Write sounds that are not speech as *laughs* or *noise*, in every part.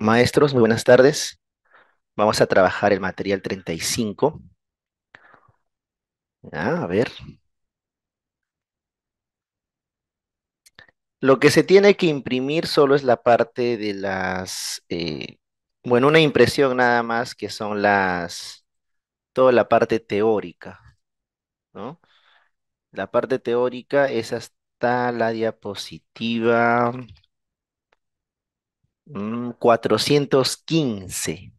Maestros, muy buenas tardes. Vamos a trabajar el material 35. a ver. Lo que se tiene que imprimir solo es la parte de las, eh, bueno, una impresión nada más que son las, toda la parte teórica, La parte teórica es hasta la diapositiva 415. Mm,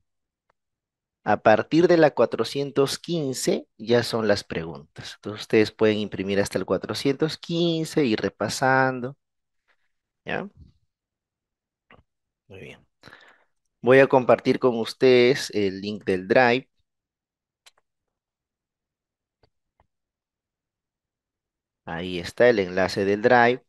a partir de la 415 ya son las preguntas. Entonces ustedes pueden imprimir hasta el 415, ir repasando. ¿Ya? Muy bien. Voy a compartir con ustedes el link del Drive. Ahí está el enlace del Drive.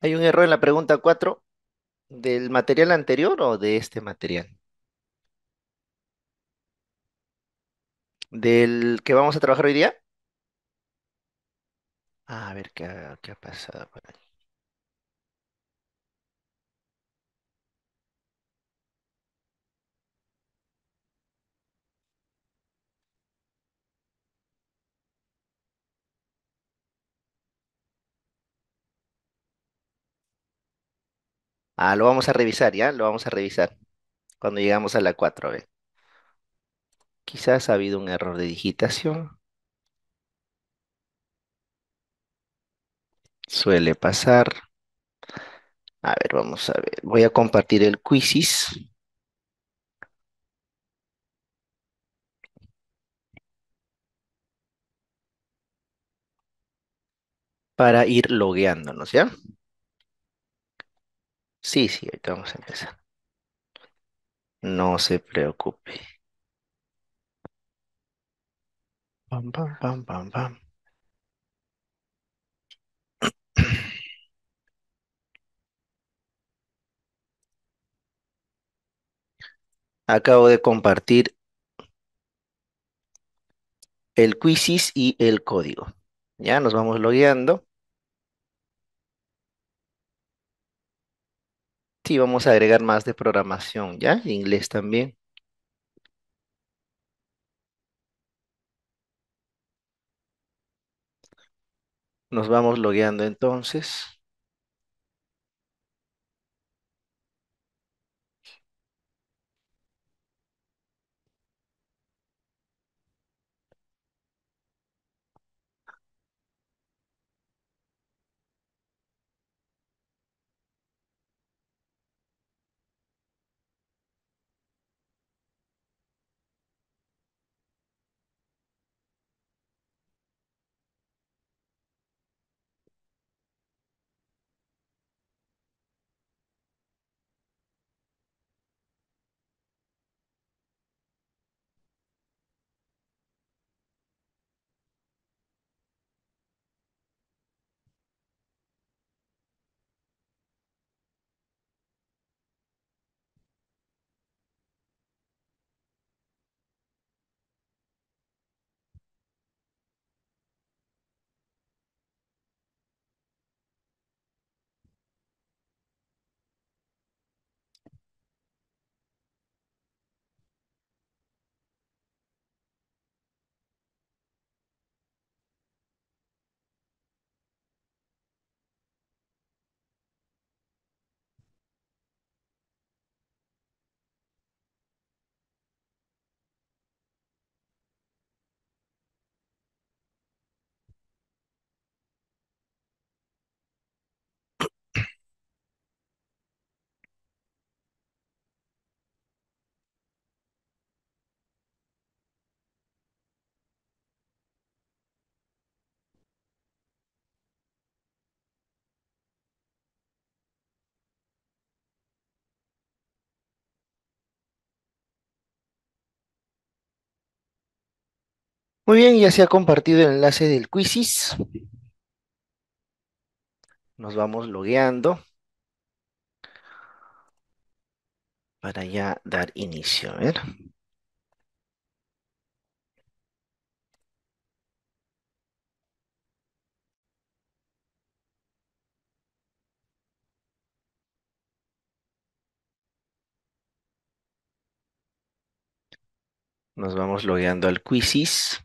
¿Hay un error en la pregunta 4 del material anterior o de este material? del que vamos a trabajar hoy día. A ver qué ha, qué ha pasado por ahí. Ah, lo vamos a revisar, ¿ya? Lo vamos a revisar cuando llegamos a la 4, B. Quizás ha habido un error de digitación. Suele pasar. A ver, vamos a ver. Voy a compartir el quizis Para ir logueándonos, ¿ya? Sí, sí, ahorita vamos a empezar. No se preocupe. Pam, pam, pam, pam, pam. Acabo de compartir el quizis y el código. Ya nos vamos logueando. Sí, vamos a agregar más de programación, ¿ya? Inglés también. Nos vamos logueando entonces. Muy bien, ya se ha compartido el enlace del quizis. Nos vamos logueando para ya dar inicio. A ver. Nos vamos logueando al quizis.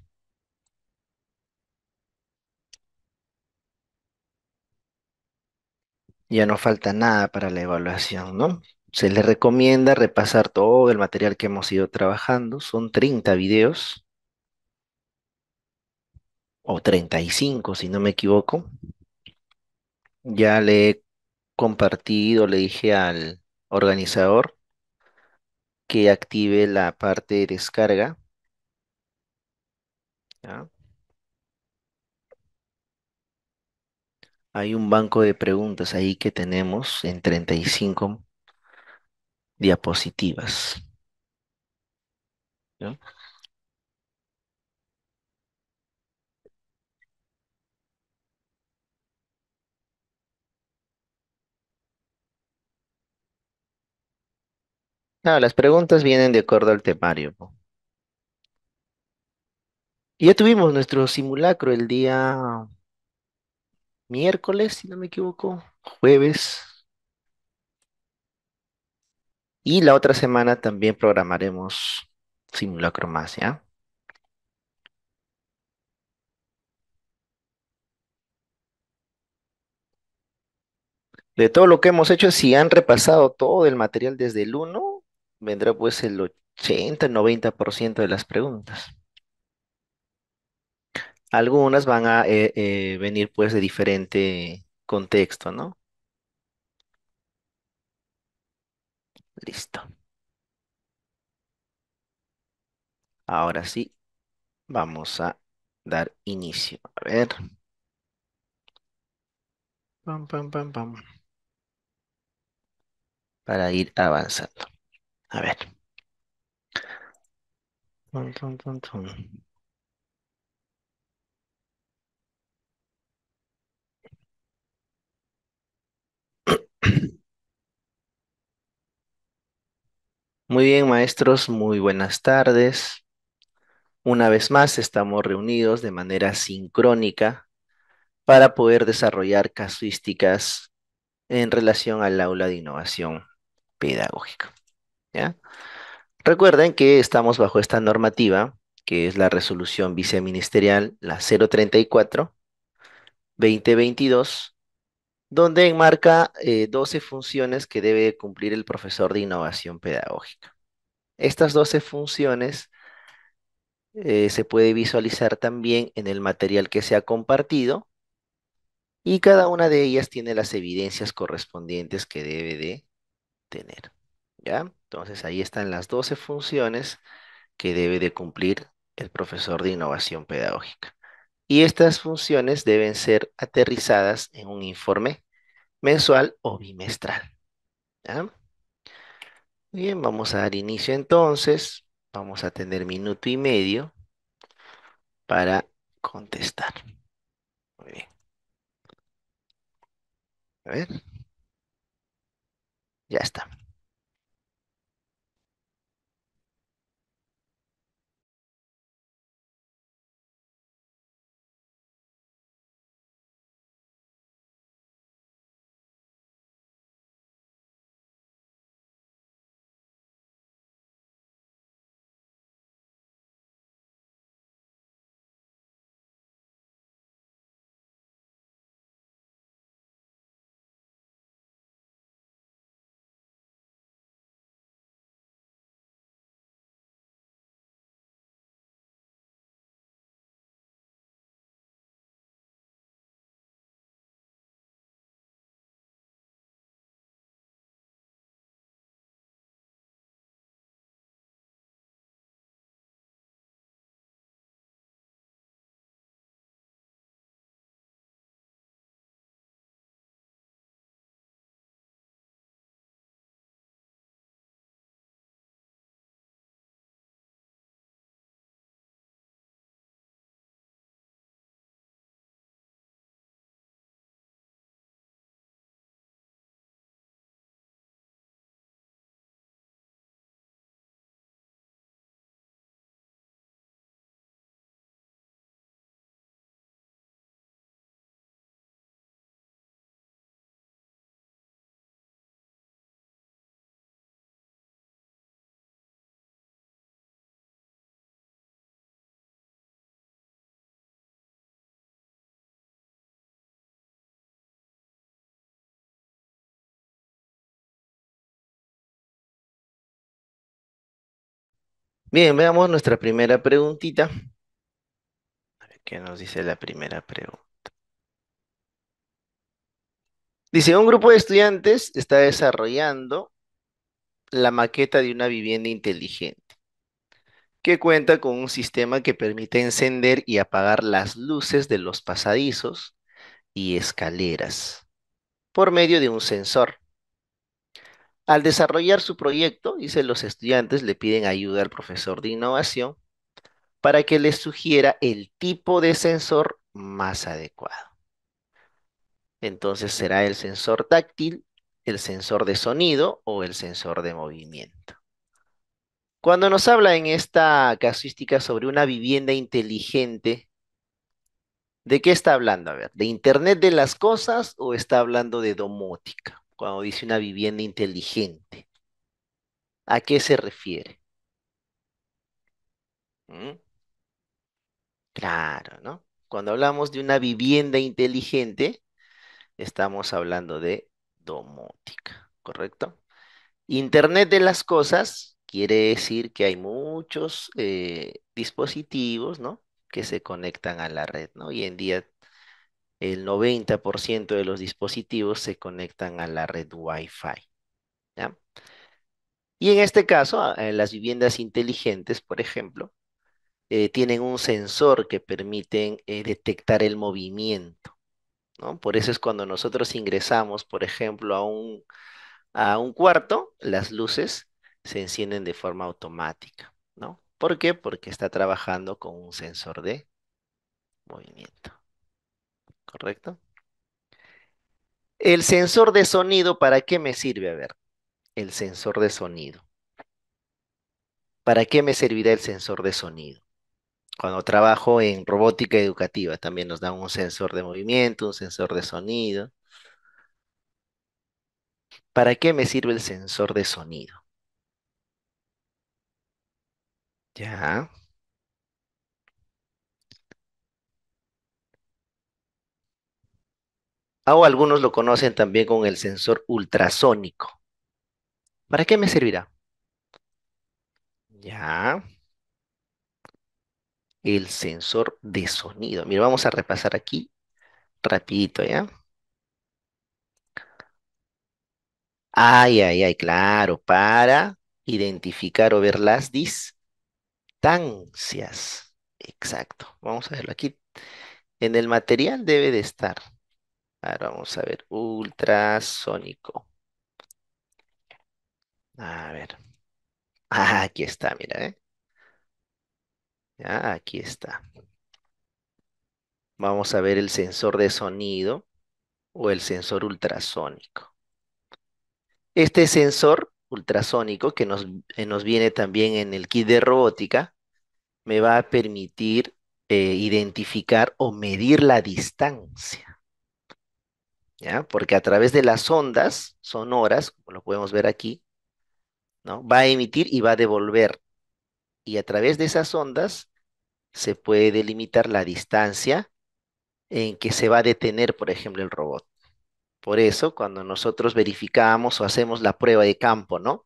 ya no falta nada para la evaluación, ¿no? Se les recomienda repasar todo el material que hemos ido trabajando. Son 30 videos o 35 si no me equivoco. Ya le he compartido, le dije al organizador que active la parte de descarga. ¿Ya? Hay un banco de preguntas ahí que tenemos en 35 diapositivas. Ah, las preguntas vienen de acuerdo al temario. Ya tuvimos nuestro simulacro el día miércoles, si no me equivoco, jueves. Y la otra semana también programaremos simulacro más, ¿ya? De todo lo que hemos hecho, si han repasado todo el material desde el 1, vendrá pues el 80, 90% de las preguntas. Algunas van a eh, eh, venir pues de diferente contexto, ¿no? Listo. Ahora sí, vamos a dar inicio. A ver. Pam, pam, pam, pam. Para ir avanzando. A ver. pam, pam, pam. Muy bien, maestros, muy buenas tardes. Una vez más estamos reunidos de manera sincrónica para poder desarrollar casuísticas en relación al aula de innovación pedagógica. Recuerden que estamos bajo esta normativa, que es la resolución viceministerial, la 034-2022, donde enmarca 12 eh, funciones que debe cumplir el profesor de innovación pedagógica. Estas 12 funciones eh, se puede visualizar también en el material que se ha compartido y cada una de ellas tiene las evidencias correspondientes que debe de tener. ¿ya? Entonces ahí están las 12 funciones que debe de cumplir el profesor de innovación pedagógica y estas funciones deben ser aterrizadas en un informe mensual o bimestral. Muy Bien, vamos a dar inicio entonces. Vamos a tener minuto y medio para contestar. Muy bien. A ver. Ya está. Bien, veamos nuestra primera preguntita. A ver qué nos dice la primera pregunta. Dice, un grupo de estudiantes está desarrollando la maqueta de una vivienda inteligente que cuenta con un sistema que permite encender y apagar las luces de los pasadizos y escaleras por medio de un sensor. Al desarrollar su proyecto, dice, los estudiantes le piden ayuda al profesor de innovación para que les sugiera el tipo de sensor más adecuado. Entonces será el sensor táctil, el sensor de sonido o el sensor de movimiento. Cuando nos habla en esta casuística sobre una vivienda inteligente, ¿de qué está hablando? A ver, ¿de Internet de las cosas o está hablando de domótica? cuando dice una vivienda inteligente. ¿A qué se refiere? ¿Mm? Claro, ¿no? Cuando hablamos de una vivienda inteligente, estamos hablando de domótica, ¿correcto? Internet de las cosas quiere decir que hay muchos eh, dispositivos, ¿no? Que se conectan a la red, ¿no? Hoy en día el 90% de los dispositivos se conectan a la red Wi-Fi. Y en este caso, eh, las viviendas inteligentes, por ejemplo, eh, tienen un sensor que permite eh, detectar el movimiento. ¿no? Por eso es cuando nosotros ingresamos, por ejemplo, a un, a un cuarto, las luces se encienden de forma automática. ¿no? ¿Por qué? Porque está trabajando con un sensor de movimiento. ¿correcto? El sensor de sonido, ¿para qué me sirve? A ver, el sensor de sonido. ¿Para qué me servirá el sensor de sonido? Cuando trabajo en robótica educativa, también nos dan un sensor de movimiento, un sensor de sonido. ¿Para qué me sirve el sensor de sonido? Ya. Ah, o algunos lo conocen también con el sensor ultrasónico. ¿Para qué me servirá? Ya. El sensor de sonido. Mira, vamos a repasar aquí rapidito, ¿ya? Ay, ay, ay, claro, para identificar o ver las distancias. Exacto. Vamos a verlo aquí. En el material debe de estar Ahora vamos a ver, ultrasónico. A ver. *laughs* Ah, aquí está, mira, ¿eh? ah, aquí está. Vamos a ver el sensor de sonido o el sensor ultrasónico. Este sensor ultrasónico que nos, eh, viene también en el kit de robótica me va a permitir eh, identificar o medir la distancia. Porque a través de las ondas sonoras, como lo podemos ver aquí, ¿no? Va a emitir y va a devolver. Y a través de esas ondas se puede delimitar la distancia en que se va a detener, por ejemplo, el robot. Por eso, cuando nosotros verificamos o hacemos la prueba de campo, ¿no?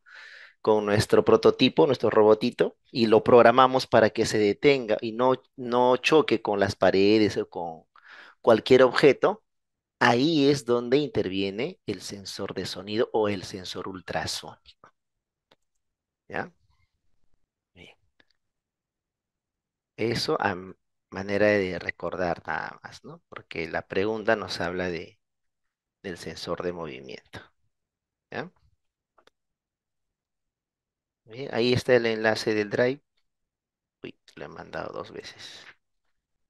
Con nuestro prototipo, nuestro robotito, y lo programamos para que se detenga y no, no choque con las paredes o con cualquier objeto, Ahí es donde interviene el sensor de sonido o el sensor ultrasónico. ¿Ya? Eso a manera de recordar nada más, ¿no? Porque la pregunta nos habla de, del sensor de movimiento. ¿Ya? ahí está el enlace del drive. Uy, lo he mandado dos veces.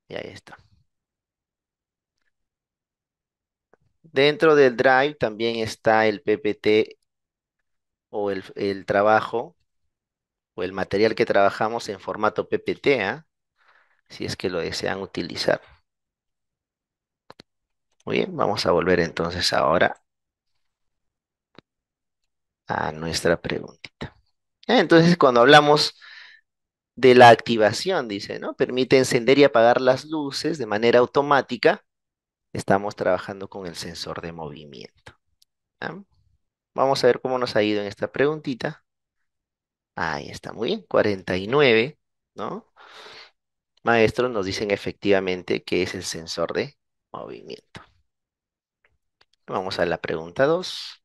Y ahí está. Dentro del Drive también está el PPT o el, trabajo o el material que trabajamos en formato PPT, ¿ah? si es que lo desean utilizar. Muy bien, vamos a volver entonces ahora a nuestra preguntita. Ah, entonces, cuando hablamos de la activación, dice, ¿no? Permite encender y apagar las luces de manera automática estamos trabajando con el sensor de movimiento. Vamos a ver cómo nos ha ido en esta preguntita. Ahí está, muy bien, 49, ¿no? Maestros nos dicen efectivamente que es el sensor de movimiento. Vamos a la pregunta 2.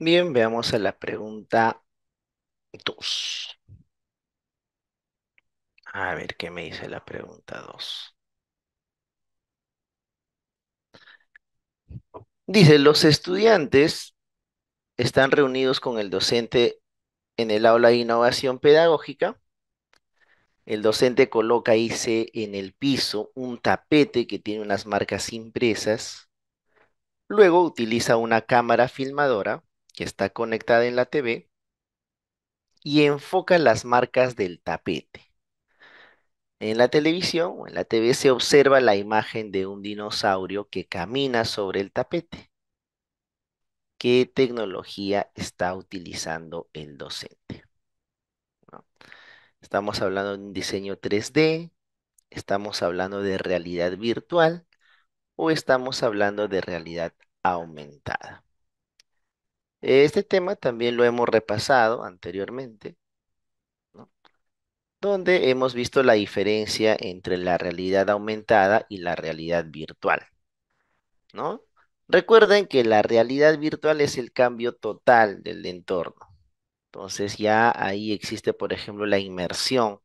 Bien, veamos a la pregunta 2. A ver qué me dice la pregunta 2. Dice, los estudiantes están reunidos con el docente en el aula de innovación pedagógica. El docente coloca, se en el piso un tapete que tiene unas marcas impresas. Luego utiliza una cámara filmadora que está conectada en la TV y enfoca las marcas del tapete. En la televisión o en la TV se observa la imagen de un dinosaurio que camina sobre el tapete. ¿Qué tecnología está utilizando el docente? Estamos hablando de un diseño 3D, estamos hablando de realidad virtual o estamos hablando de realidad aumentada. Este tema también lo hemos repasado anteriormente, donde hemos visto la diferencia entre la realidad aumentada y la realidad virtual. ¿no? Recuerden que la realidad virtual es el cambio total del entorno. Entonces ya ahí existe, por ejemplo, la inmersión.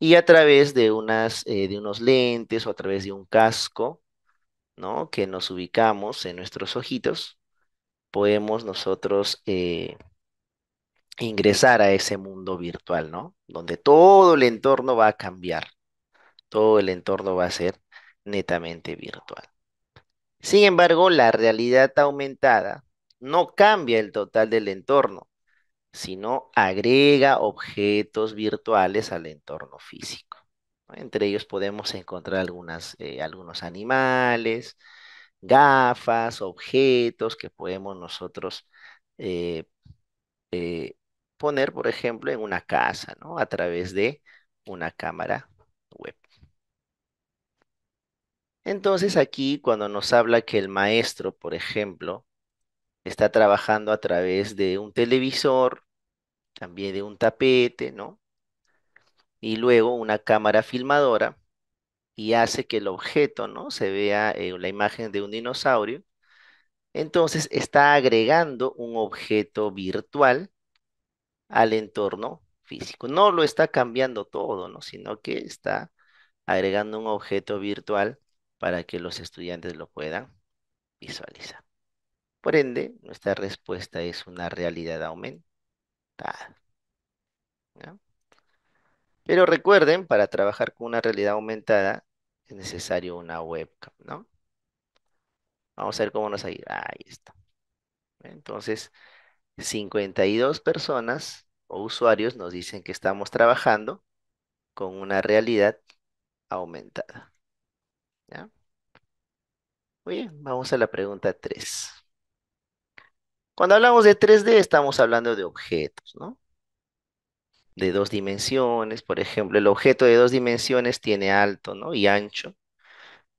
Y a través de, unas, eh, de unos lentes o a través de un casco, ¿no? Que nos ubicamos en nuestros ojitos, podemos nosotros eh, ingresar a ese mundo virtual, ¿no? Donde todo el entorno va a cambiar, todo el entorno va a ser netamente virtual. Sin embargo, la realidad aumentada no cambia el total del entorno, sino agrega objetos virtuales al entorno físico. Entre ellos podemos encontrar eh, algunos animales, gafas, objetos que podemos nosotros eh, eh, poner, por ejemplo, en una casa, ¿no? A través de una cámara web. Entonces aquí cuando nos habla que el maestro, por ejemplo, está trabajando a través de un televisor, también de un tapete, ¿no? Y luego una cámara filmadora y hace que el objeto, ¿no? Se vea eh, la imagen de un dinosaurio. Entonces está agregando un objeto virtual al entorno físico. No lo está cambiando todo, ¿no? Sino que está agregando un objeto virtual para que los estudiantes lo puedan visualizar. Por ende, nuestra respuesta es una realidad aumentada. Pero recuerden, para trabajar con una realidad aumentada, es necesario una webcam, ¿no? Vamos a ver cómo nos ayuda. Ahí está. Entonces, 52 personas o usuarios nos dicen que estamos trabajando con una realidad aumentada. ¿Ya? Muy bien, vamos a la pregunta 3. Cuando hablamos de 3D estamos hablando de objetos, ¿no? de dos dimensiones, por ejemplo, el objeto de dos dimensiones tiene alto, ¿no? Y ancho,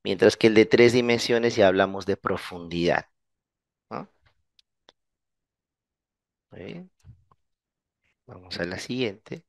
mientras que el de tres dimensiones ya hablamos de profundidad. Vamos a la siguiente.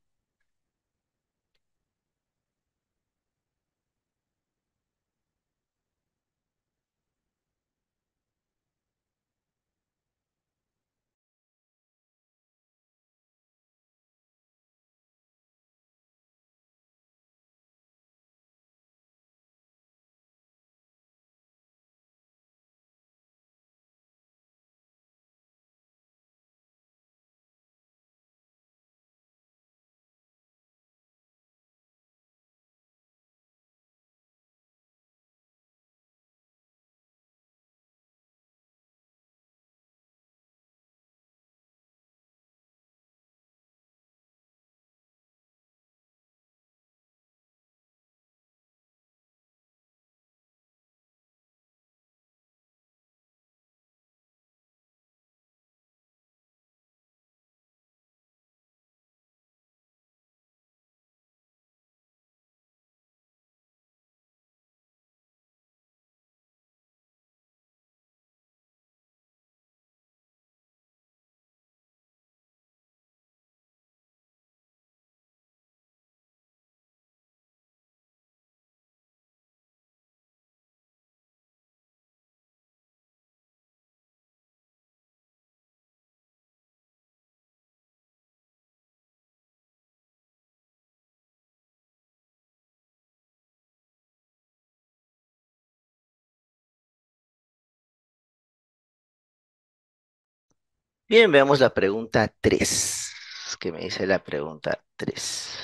Bien, veamos la pregunta 3. ¿Qué me dice la pregunta 3?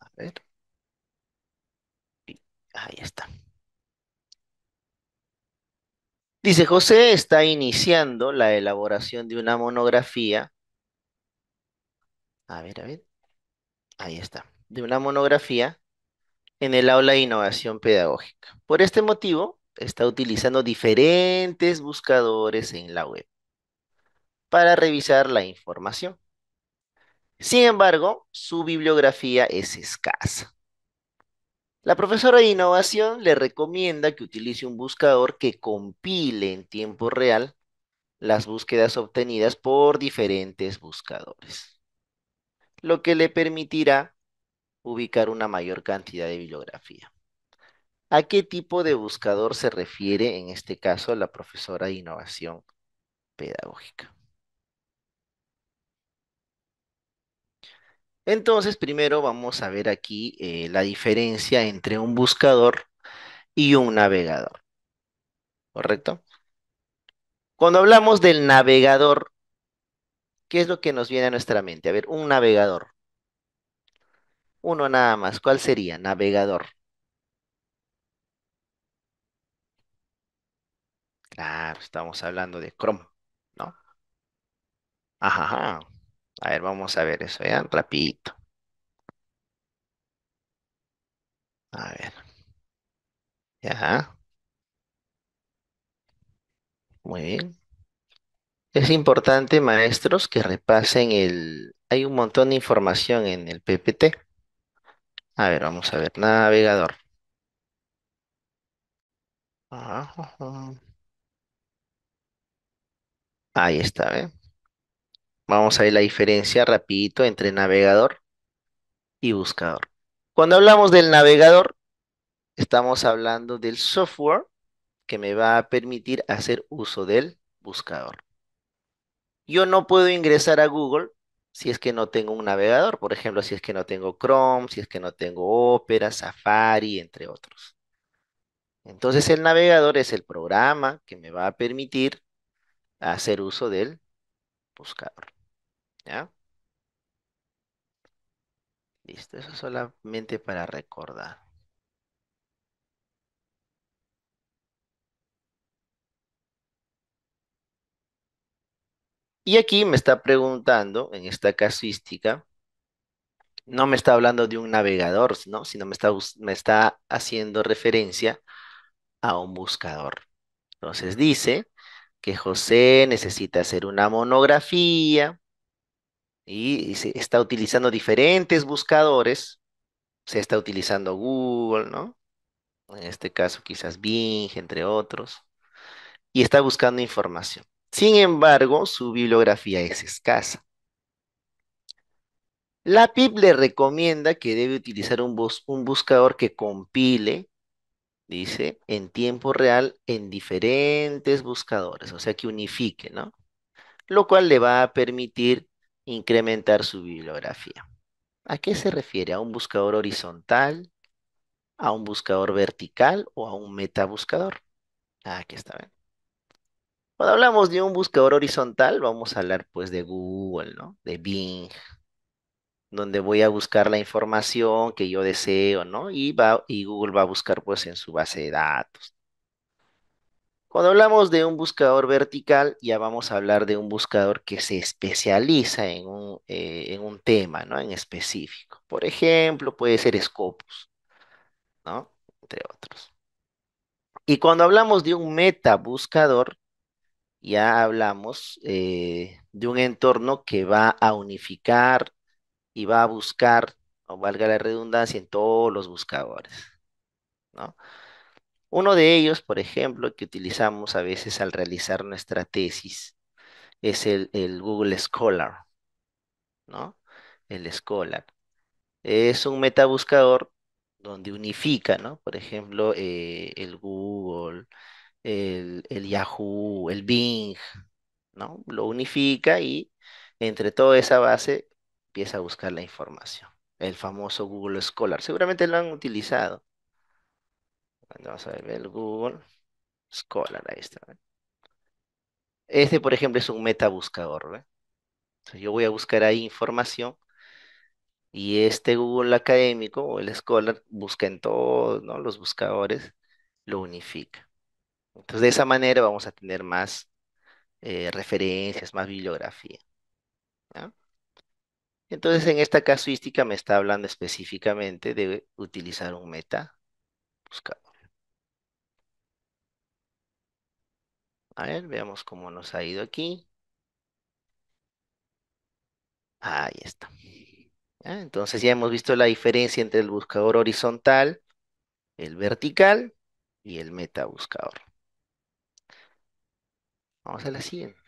A ver. Ahí está. Dice, José está iniciando la elaboración de una monografía. A ver, a ver. Ahí está. De una monografía en el aula de innovación pedagógica. Por este motivo, está utilizando diferentes buscadores en la web para revisar la información. Sin embargo, su bibliografía es escasa. La profesora de innovación le recomienda que utilice un buscador que compile en tiempo real las búsquedas obtenidas por diferentes buscadores, lo que le permitirá ubicar una mayor cantidad de bibliografía. ¿A qué tipo de buscador se refiere en este caso la profesora de innovación pedagógica? Entonces, primero vamos a ver aquí eh, la diferencia entre un buscador y un navegador. ¿Correcto? Cuando hablamos del navegador, ¿qué es lo que nos viene a nuestra mente? A ver, un navegador. Uno nada más. ¿Cuál sería? Navegador. Claro, estamos hablando de Chrome, ¿no? Ajá, A ver, vamos a ver eso, ¿ya? Rapidito. A ver. Ya. Muy bien. Es importante, maestros, que repasen el... Hay un montón de información en el PPT. A ver, vamos a ver. Navegador. Ah, ahí está, ¿ve? ¿eh? Vamos a ver la diferencia rapidito entre navegador y buscador. Cuando hablamos del navegador, estamos hablando del software que me va a permitir hacer uso del buscador. Yo no puedo ingresar a Google si es que no tengo un navegador, por ejemplo, si es que no tengo Chrome, si es que no tengo Opera, Safari, entre otros. Entonces el navegador es el programa que me va a permitir hacer uso del buscador. ¿Ya? Listo, eso solamente para recordar. Y aquí me está preguntando, en esta casuística, no me está hablando de un navegador, sino me está, me está haciendo referencia a un buscador. Entonces dice que José necesita hacer una monografía y, está utilizando diferentes buscadores. Se está utilizando Google, ¿no? En este caso quizás Bing, entre otros. Y está buscando información. Sin embargo, su bibliografía es escasa. La PIB le recomienda que debe utilizar un, un buscador que compile, dice, en tiempo real en diferentes buscadores, o sea, que unifique, ¿no? Lo cual le va a permitir incrementar su bibliografía. ¿A qué se refiere? ¿A un buscador horizontal? ¿A un buscador vertical o a un metabuscador? Ah, aquí está, bien. Cuando hablamos de un buscador horizontal, vamos a hablar pues de Google, ¿no? De Bing, donde voy a buscar la información que yo deseo, ¿no? Y, Google va a buscar pues en su base de datos. Cuando hablamos de un buscador vertical, ya vamos a hablar de un buscador que se especializa en un, eh, tema, ¿no? En específico. Por ejemplo, puede ser Scopus, ¿no? Entre otros. Y cuando hablamos de un metabuscador ya hablamos eh, de un entorno que va a unificar y va a buscar, o valga la redundancia, en todos los buscadores. ¿no? Uno de ellos, por ejemplo, que utilizamos a veces al realizar nuestra tesis, es el, Google Scholar. ¿no? El Scholar. Es un metabuscador donde unifica, ¿no? Por ejemplo, eh, el Google, el, Yahoo, el Bing, ¿no? Lo unifica y entre toda esa base empieza a buscar la información. El famoso Google Scholar. Seguramente lo han utilizado. Vamos a ver el Google Scholar. Ahí está. Este, por ejemplo, es un metabuscador. yo voy a buscar ahí información y este Google académico o el Scholar busca en todos los buscadores, lo unifica. Entonces, de esa manera vamos a tener más eh, referencias, más bibliografía. Entonces, en esta casuística me está hablando específicamente de utilizar un meta buscador. A ver, veamos cómo nos ha ido aquí. Ahí está. Entonces ya hemos visto la diferencia entre el buscador horizontal, el vertical y el meta buscador. Vamos a la siguiente.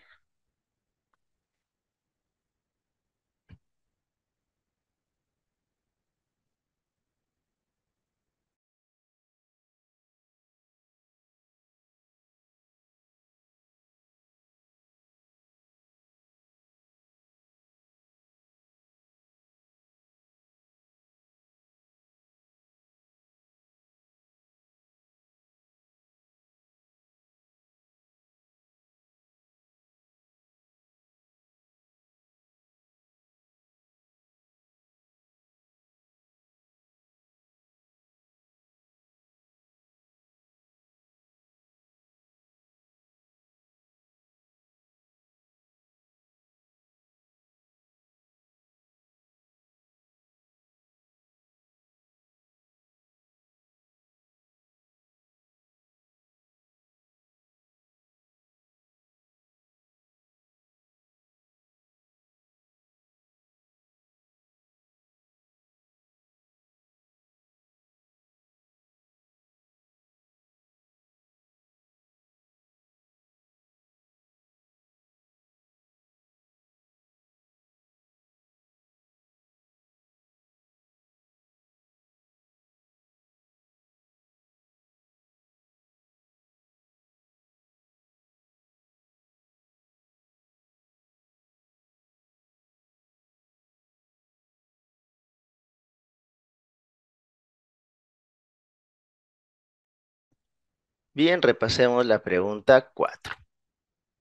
Bien, repasemos la pregunta 4.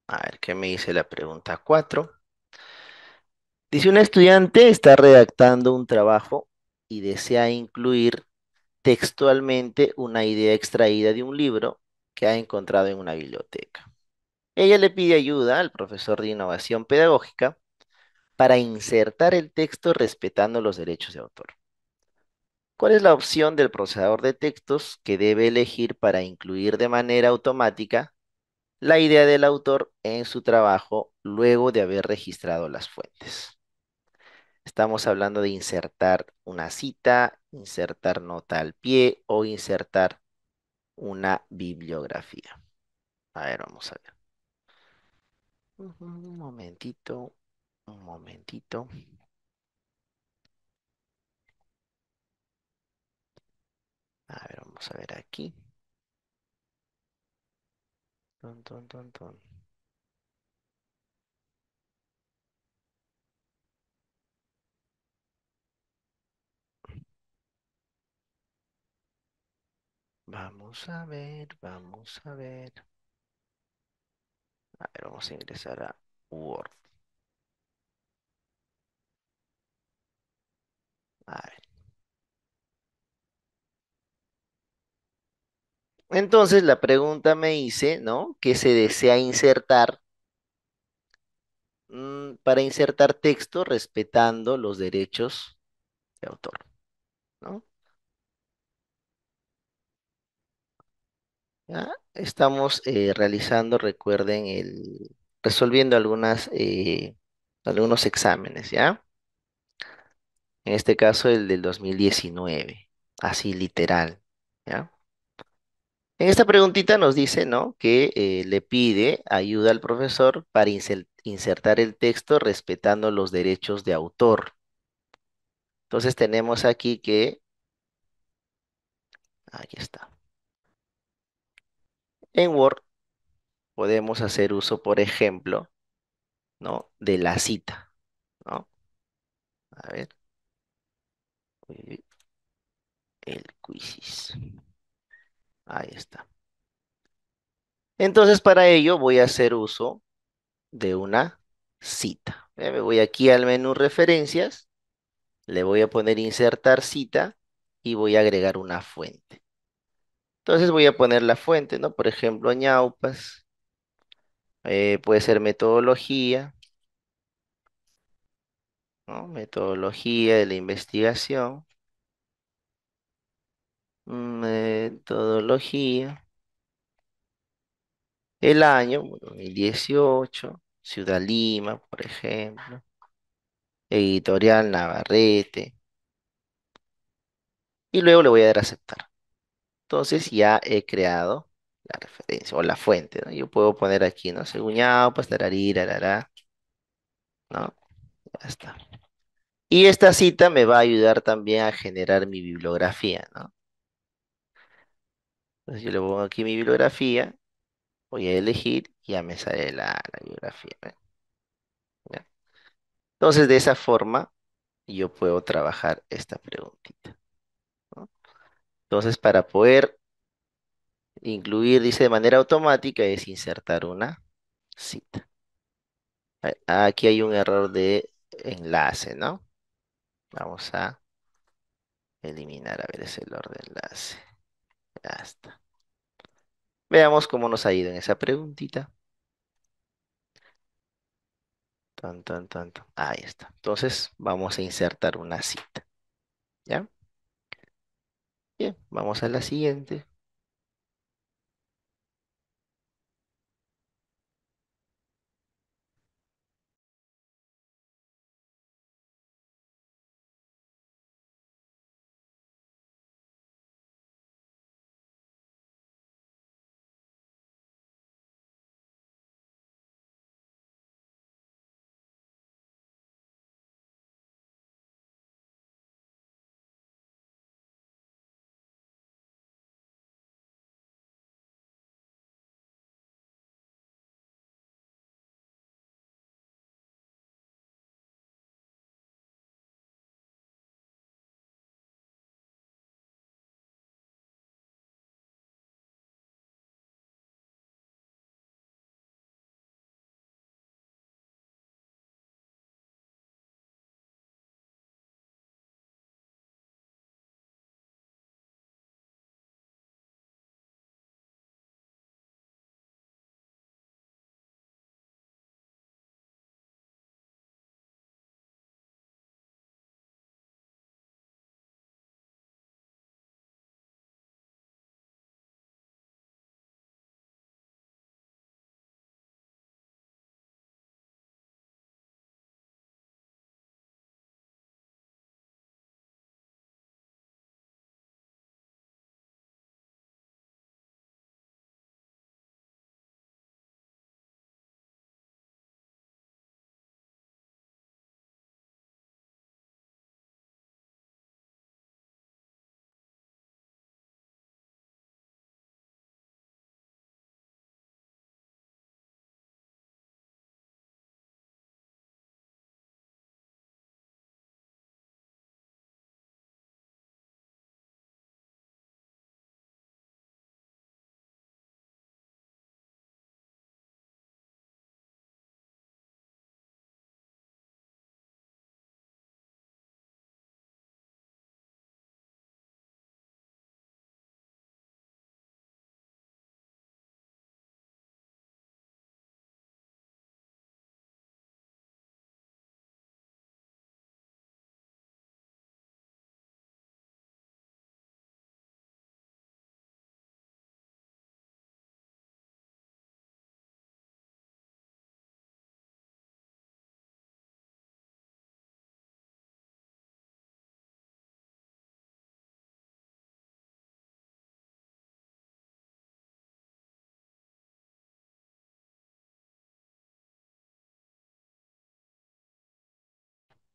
A ver qué me dice la pregunta 4. Dice un estudiante está redactando un trabajo y desea incluir textualmente una idea extraída de un libro que ha encontrado en una biblioteca. Ella le pide ayuda al profesor de innovación pedagógica para insertar el texto respetando los derechos de autor. ¿Cuál es la opción del procesador de textos que debe elegir para incluir de manera automática la idea del autor en su trabajo luego de haber registrado las fuentes? Estamos hablando de insertar una cita, insertar nota al pie o insertar una bibliografía. A ver, vamos a ver. Un momentito, un momentito. A ver, vamos a ver aquí. Ton, ton, ton, ton. Vamos a ver, vamos a ver. A ver, vamos a ingresar a Word. A ver. Entonces la pregunta me hice, ¿no? ¿Qué se desea insertar mm, para insertar texto respetando los derechos de autor? ¿no? ¿Ya? Estamos eh, realizando, recuerden, el, resolviendo algunas, eh, algunos exámenes, ¿ya? En este caso el del 2019, así literal, ¿ya? En esta preguntita nos dice, ¿no? Que eh, le pide ayuda al profesor para insertar el texto respetando los derechos de autor. Entonces tenemos aquí que... Aquí está. En Word podemos hacer uso, por ejemplo, ¿no? De la cita, ¿no? A ver. El quizis. Ahí está. Entonces, para ello voy a hacer uso de una cita. Eh, me voy aquí al menú referencias, le voy a poner insertar cita y voy a agregar una fuente. Entonces voy a poner la fuente, ¿no? Por ejemplo, ñaupas, eh, puede ser metodología, ¿no? Metodología de la investigación. Mm, metodología. El año, 2018, Ciudad Lima, por ejemplo. Editorial Navarrete. Y luego le voy a dar a aceptar. Entonces ya he creado la referencia o la fuente, Yo puedo poner aquí, no sé, Pues tararí, ¿No? Ya está. Y esta cita me va a ayudar también a generar mi bibliografía, ¿no? Entonces yo le pongo aquí mi bibliografía, voy a elegir y ya me sale la, bibliografía. Entonces de esa forma yo puedo trabajar esta preguntita. Entonces para poder incluir, dice de manera automática, es insertar una cita. Aquí hay un error de enlace, ¿no? Vamos a eliminar, a ver, ese error de enlace. Ya está. Veamos cómo nos ha ido en esa preguntita. Tan, tan, Ahí está. Entonces vamos a insertar una cita. ¿Ya? Bien, vamos a la siguiente.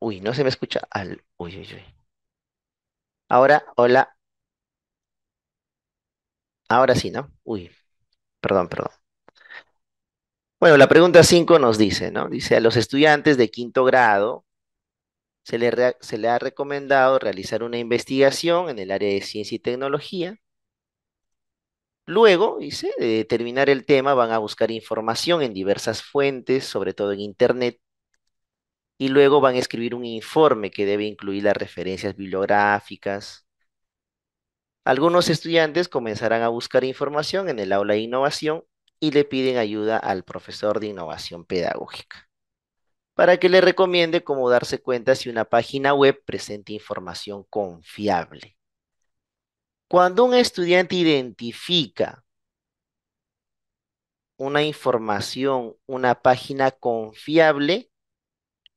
Uy, no se me escucha al. Uy, uy, uy. Ahora, hola. Ahora sí, ¿no? Uy, perdón, perdón. Bueno, la pregunta 5 nos dice, ¿no? Dice, a los estudiantes de quinto grado se le, ha recomendado realizar una investigación en el área de ciencia y tecnología. Luego, dice, de determinar el tema, van a buscar información en diversas fuentes, sobre todo en Internet, y luego van a escribir un informe que debe incluir las referencias bibliográficas. Algunos estudiantes comenzarán a buscar información en el aula de innovación y le piden ayuda al profesor de innovación pedagógica para que le recomiende cómo darse cuenta si una página web presenta información confiable. Cuando un estudiante identifica una información, una página confiable,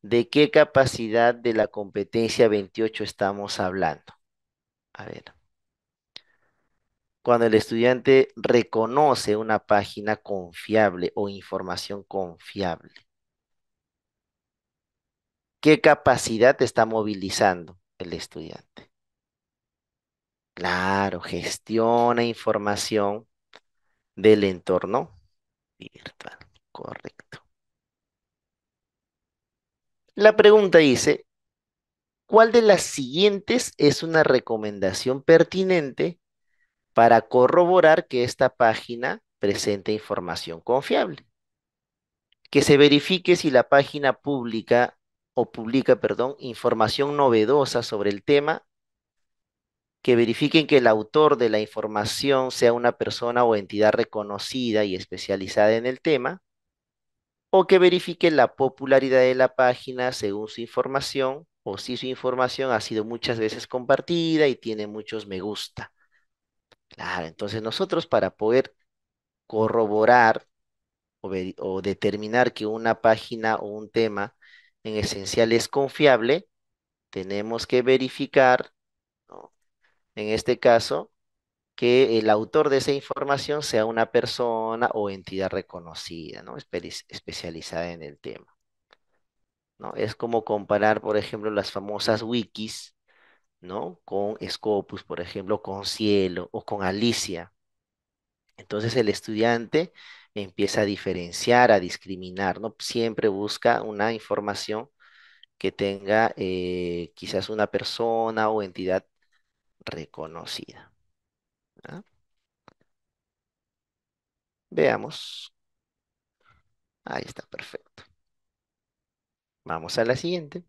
¿De qué capacidad de la competencia 28 estamos hablando? A ver. Cuando el estudiante reconoce una página confiable o información confiable. ¿Qué capacidad está movilizando el estudiante? Claro, gestiona información del entorno virtual. Correcto. La pregunta dice, ¿cuál de las siguientes es una recomendación pertinente para corroborar que esta página presenta información confiable? Que se verifique si la página publica o publica, perdón, información novedosa sobre el tema, que verifiquen que el autor de la información sea una persona o entidad reconocida y especializada en el tema, o que verifique la popularidad de la página según su información o si su información ha sido muchas veces compartida y tiene muchos me gusta. Claro, entonces nosotros para poder corroborar o, determinar que una página o un tema en esencial es confiable, tenemos que verificar, en este caso, que el autor de esa información sea una persona o entidad reconocida, ¿no? especializada en el tema. ¿no? Es como comparar, por ejemplo, las famosas wikis, ¿no? Con Scopus, por ejemplo, con Cielo o con Alicia. Entonces el estudiante empieza a diferenciar, a discriminar, ¿no? Siempre busca una información que tenga eh, quizás una persona o entidad reconocida. ¿Ah? Veamos. Ahí está, perfecto. Vamos a la siguiente.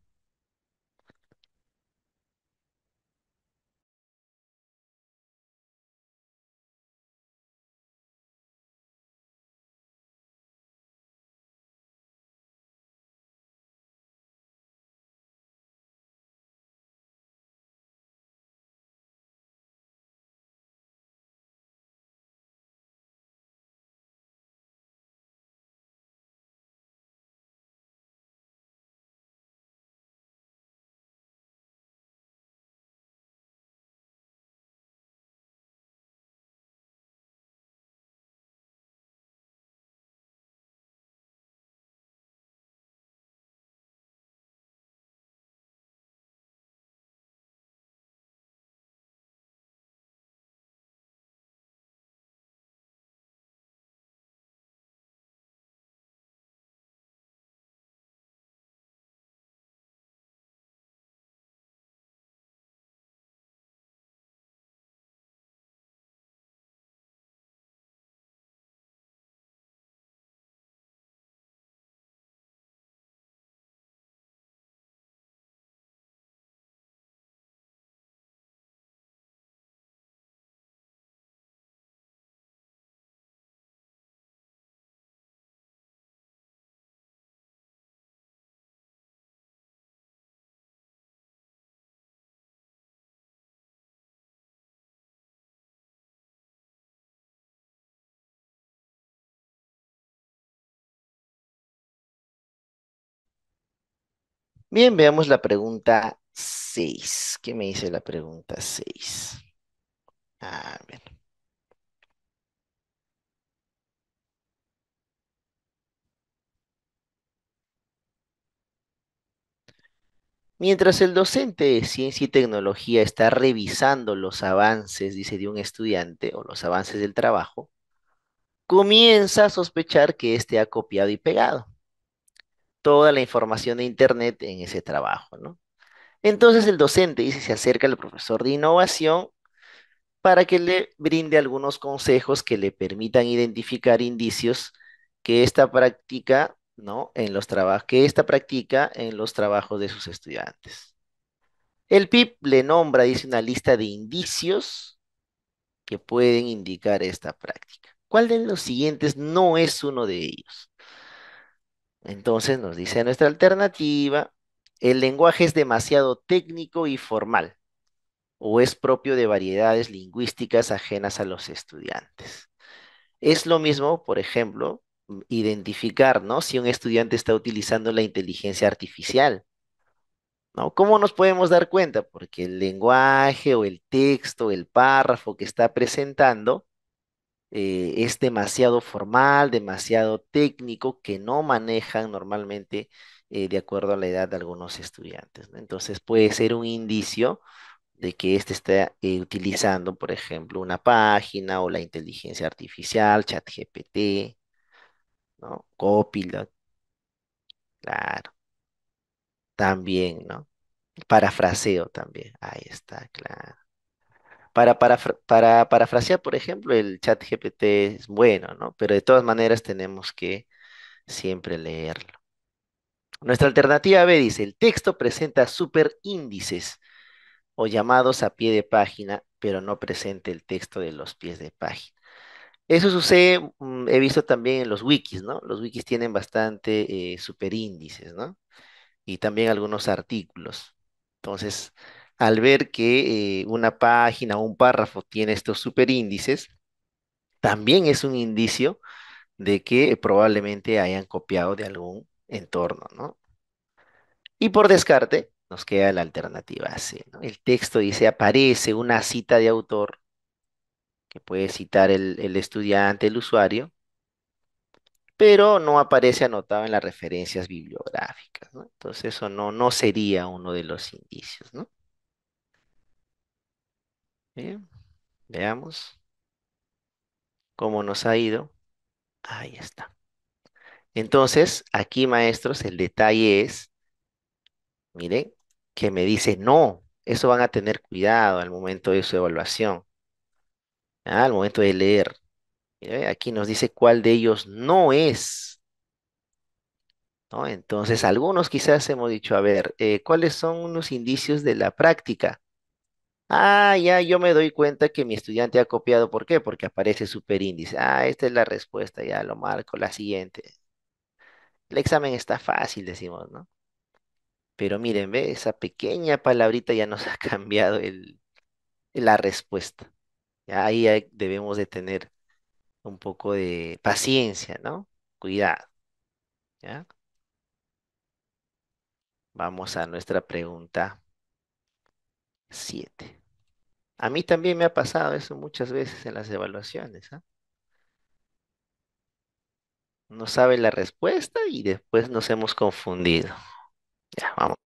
Bien, veamos la pregunta 6. ¿Qué me dice la pregunta 6? Ah, Mientras el docente de ciencia y tecnología está revisando los avances, dice, de un estudiante o los avances del trabajo, comienza a sospechar que éste ha copiado y pegado toda la información de Internet en ese trabajo, ¿no? Entonces el docente dice, se acerca al profesor de innovación para que le brinde algunos consejos que le permitan identificar indicios que esta práctica, ¿no? En los trabajos que esta práctica en los trabajos de sus estudiantes. El PIP le nombra, dice, una lista de indicios que pueden indicar esta práctica. ¿Cuál de los siguientes no es uno de ellos? Entonces nos dice nuestra alternativa, el lenguaje es demasiado técnico y formal o es propio de variedades lingüísticas ajenas a los estudiantes. Es lo mismo, por ejemplo, mm, identificar si un estudiante está utilizando la inteligencia artificial. ¿Cómo nos podemos dar cuenta? Porque el lenguaje o el texto, el párrafo que está presentando, eh, es demasiado formal, demasiado técnico, que no manejan normalmente eh, de acuerdo a la edad de algunos estudiantes. Entonces puede ser un indicio de que este está eh, utilizando, por ejemplo, una página o la inteligencia artificial, ChatGPT, ¿no? Copilot. Claro. También, ¿no? Parafraseo también. Ahí está, claro. Para, parafrasear, por ejemplo, el chat GPT es bueno, ¿no? Pero de todas maneras tenemos que siempre leerlo. Nuestra alternativa B dice, el texto presenta superíndices o llamados a pie de página, pero no presenta el texto de los pies de página. Eso sucede, mm, he visto también en los wikis, ¿no? Los wikis tienen bastante eh, superíndices, ¿no? Y también algunos artículos. Entonces, al ver que eh, una página o un párrafo tiene estos superíndices, también es un indicio de que probablemente hayan copiado de algún entorno, ¿no? Y por descarte, nos queda la alternativa C, El texto dice, aparece una cita de autor que puede citar el, estudiante, el usuario, pero no aparece anotado en las referencias bibliográficas, ¿no? Entonces eso no, no sería uno de los indicios, ¿no? Bien, ¿eh? Veamos cómo nos ha ido. Ahí está. Entonces, aquí, maestros, el detalle es, miren, que me dice no. Eso van a tener cuidado al momento de su evaluación. ¿ah? al momento de leer. aquí nos dice cuál de ellos no es. Entonces, algunos quizás hemos dicho, a ver, eh, ¿cuáles son los indicios de la práctica? Ah, ya, yo me doy cuenta que mi estudiante ha copiado. ¿Por qué? Porque aparece superíndice. Ah, esta es la respuesta, ya lo marco, la siguiente. El examen está fácil, decimos, ¿no? Pero miren, ve, esa pequeña palabrita ya nos *laughs* ha cambiado la respuesta. ahí debemos de tener un poco de paciencia, ¿no? Cuidado, ¿ya? Vamos a nuestra pregunta. 7. A mí también me ha pasado eso muchas veces en las evaluaciones. ¿ah? No sabe la respuesta y después nos hemos confundido. Ya, vamos.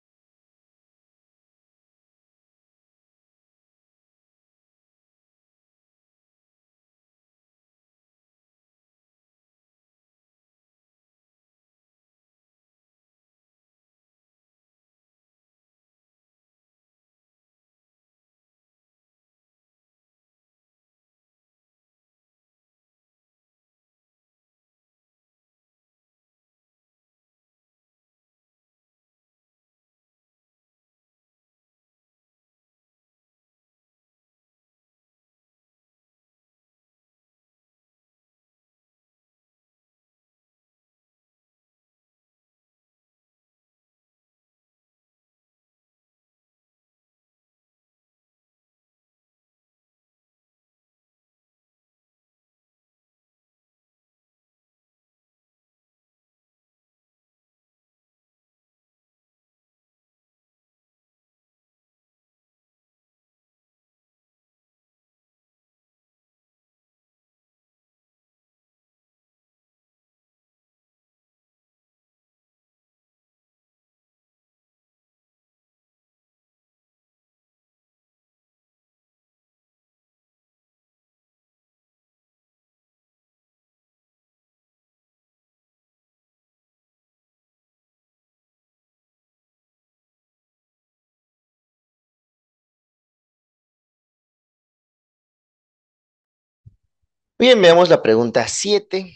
Bien, veamos la pregunta 7.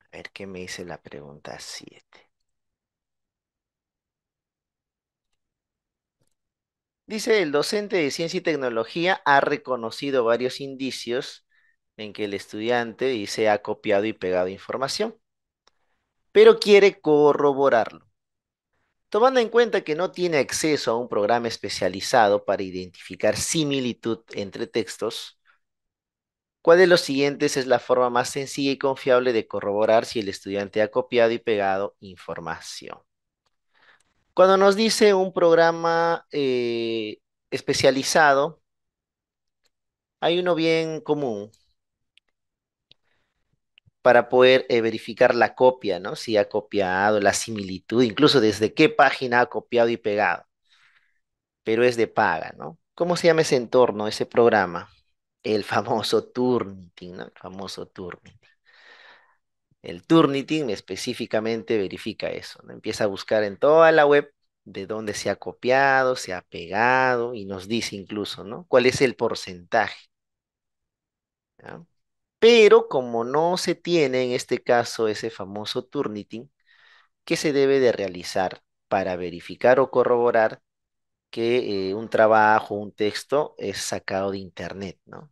A ver qué me dice la pregunta 7. Dice, el docente de ciencia y tecnología ha reconocido varios indicios en que el estudiante dice ha copiado y pegado información, pero quiere corroborarlo. Tomando en cuenta que no tiene acceso a un programa especializado para identificar similitud entre textos, ¿Cuál de los siguientes es la forma más sencilla y confiable de corroborar si el estudiante ha copiado y pegado información? Cuando nos dice un programa eh, especializado, hay uno bien común para poder eh, verificar la copia, ¿no? Si ha copiado, la similitud, incluso desde qué página ha copiado y pegado. Pero es de paga, ¿no? ¿Cómo se llama ese entorno, ese programa? el famoso Turnitin, ¿no? El famoso Turnitin. El Turnitin específicamente verifica eso, ¿no? Empieza a buscar en toda la web de dónde se ha copiado, se ha pegado y nos dice incluso, ¿no? ¿Cuál es el porcentaje? Pero como no se tiene en este caso ese famoso Turnitin, ¿qué se debe de realizar para verificar o corroborar que eh, un trabajo, un texto es sacado de internet, ¿no?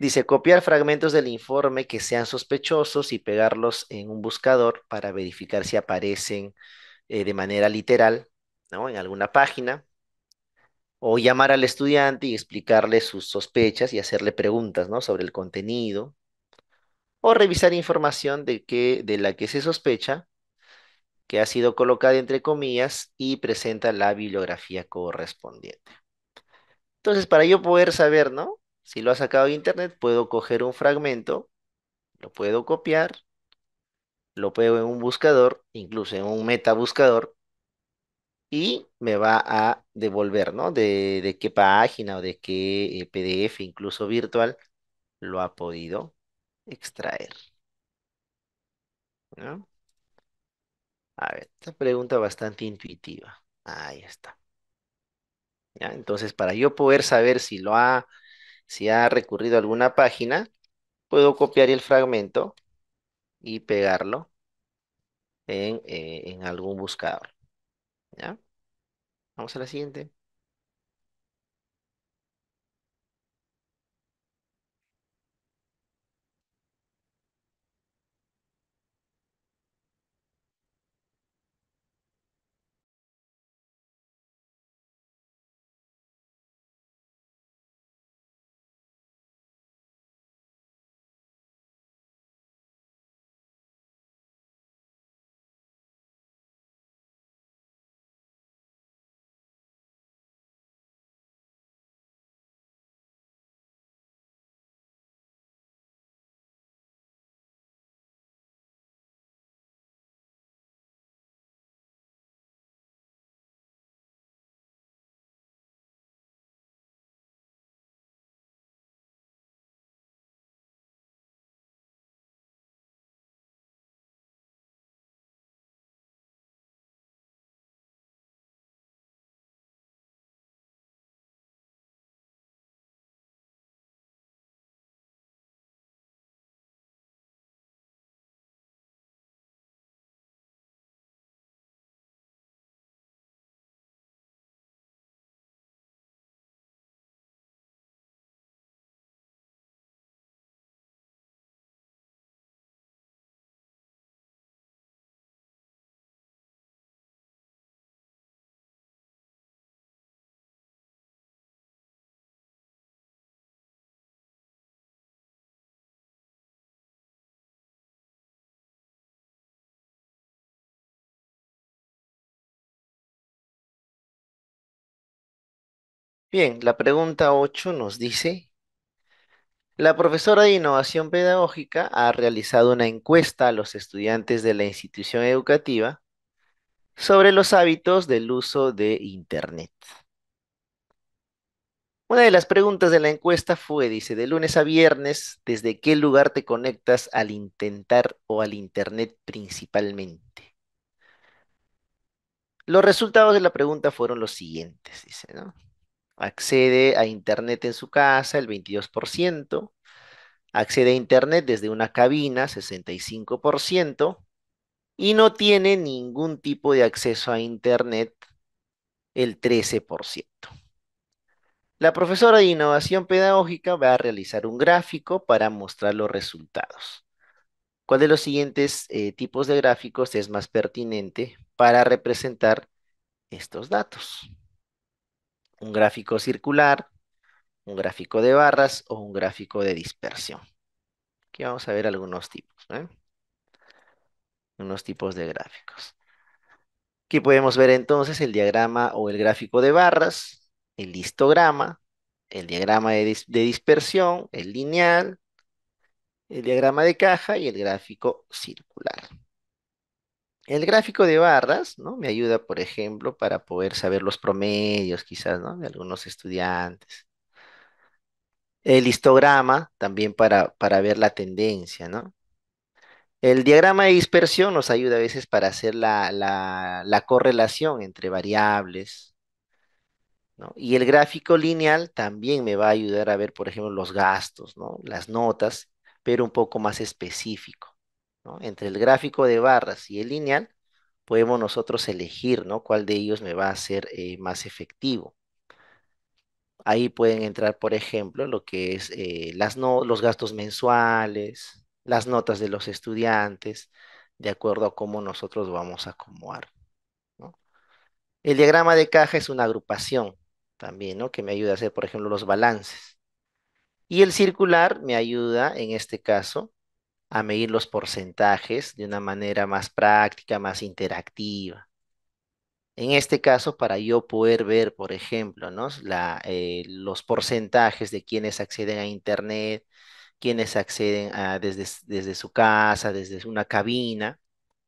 Dice, copiar fragmentos del informe que sean sospechosos y pegarlos en un buscador para verificar si aparecen eh, de manera literal, ¿no? En alguna página. O llamar al estudiante y explicarle sus sospechas y hacerle preguntas, ¿no? Sobre el contenido. O revisar información de, que, de la que se sospecha que ha sido colocada entre comillas y presenta la bibliografía correspondiente. Entonces, para yo poder saber, ¿no? Si lo ha sacado de internet, puedo coger un fragmento, lo puedo copiar, lo pego en un buscador, incluso en un metabuscador, y me va a devolver, ¿no? De, qué página o de qué eh, PDF, incluso virtual, lo ha podido extraer. A ver, esta pregunta bastante intuitiva. Ahí está. Entonces, para yo poder saber si lo ha si ha recurrido a alguna página, puedo copiar el fragmento y pegarlo en, eh, en algún buscador. ¿Ya? Vamos a la siguiente. Bien, la pregunta 8 nos dice, la profesora de innovación pedagógica ha realizado una encuesta a los estudiantes de la institución educativa sobre los hábitos del uso de Internet. Una de las preguntas de la encuesta fue, dice, de lunes a viernes, ¿desde qué lugar te conectas al intentar o al Internet principalmente? Los resultados de la pregunta fueron los siguientes, dice, ¿no? accede a Internet en su casa, el 22%, accede a Internet desde una cabina, 65%, y no tiene ningún tipo de acceso a Internet, el 13%. La profesora de innovación pedagógica va a realizar un gráfico para mostrar los resultados. ¿Cuál de los siguientes eh, tipos de gráficos es más pertinente para representar estos datos? un gráfico circular, un gráfico de barras o un gráfico de dispersión. Aquí vamos a ver algunos tipos, ¿eh? unos tipos de gráficos. Aquí podemos ver entonces el diagrama o el gráfico de barras, el histograma, el diagrama de dispersión, el lineal, el diagrama de caja y el gráfico circular el gráfico de barras, ¿no? Me ayuda, por ejemplo, para poder saber los promedios, quizás, ¿no? De algunos estudiantes. El histograma, también para, para ver la tendencia, ¿no? El diagrama de dispersión nos ayuda a veces para hacer la, correlación entre variables. Y el gráfico lineal también me va a ayudar a ver, por ejemplo, los gastos, ¿no? las notas, pero un poco más específico. Entre el gráfico de barras y el lineal, podemos nosotros elegir, Cuál de ellos me va a ser eh, más efectivo. Ahí pueden entrar, por ejemplo, lo que es eh, los gastos mensuales, las notas de los estudiantes, de acuerdo a cómo nosotros vamos a acomodar. El diagrama de caja es una agrupación también, ¿no? Que me ayuda a hacer, por ejemplo, los balances. Y el circular me ayuda, en este caso, a medir los porcentajes de una manera más práctica, más interactiva. En este caso, para yo poder ver, por ejemplo, eh, los porcentajes de quienes acceden a Internet, quienes acceden desde, desde su casa, desde una cabina,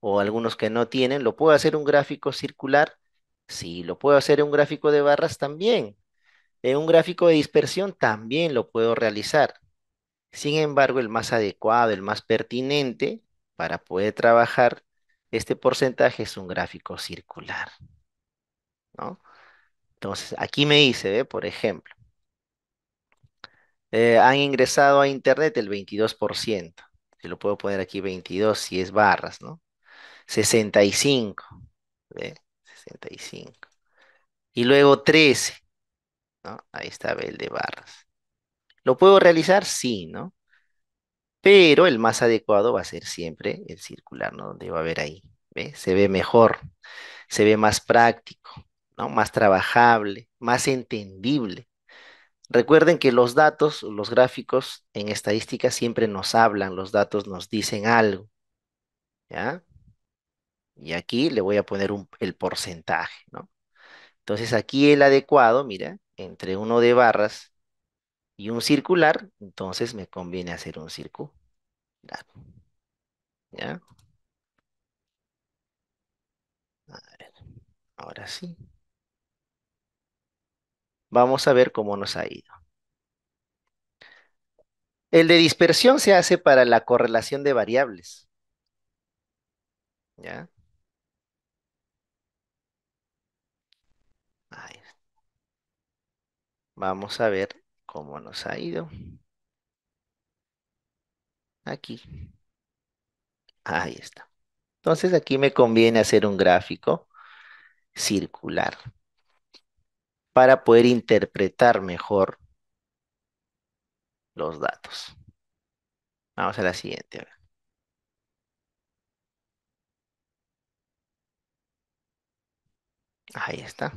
o algunos que no tienen, ¿lo puedo hacer un gráfico circular? Sí, lo puedo hacer un gráfico de barras también. En un gráfico de dispersión también lo puedo realizar. Sin embargo, el más adecuado, el más pertinente para poder trabajar este porcentaje es un gráfico circular. Entonces, aquí me dice, por ejemplo, eh, han ingresado a Internet el 22%. Se lo puedo poner aquí 22 si es barras, ¿no? 65. ¿ve? 65. Y luego 13. ¿no? Ahí está el de barras. ¿Lo puedo realizar? Sí, ¿no? Pero el más adecuado va a ser siempre el circular, ¿no? Donde va a haber ahí. ¿ve? Se ve mejor, se ve más práctico, ¿no? Más trabajable, más entendible. Recuerden que los datos, los gráficos en estadística siempre nos hablan, los datos nos dicen algo. ¿Ya? Y aquí le voy a poner el porcentaje, ¿no? Entonces aquí el adecuado, mira, entre uno de barras y un circular, entonces me conviene hacer un circular. ¿Ya? ahora sí. Vamos a ver cómo nos ha ido. El de dispersión se hace para la correlación de variables. ¿Ya? Vamos a ver ¿Cómo nos ha ido? Aquí. Ahí está. Entonces aquí me conviene hacer un gráfico circular para poder interpretar mejor los datos. Vamos a la siguiente. Ahí está.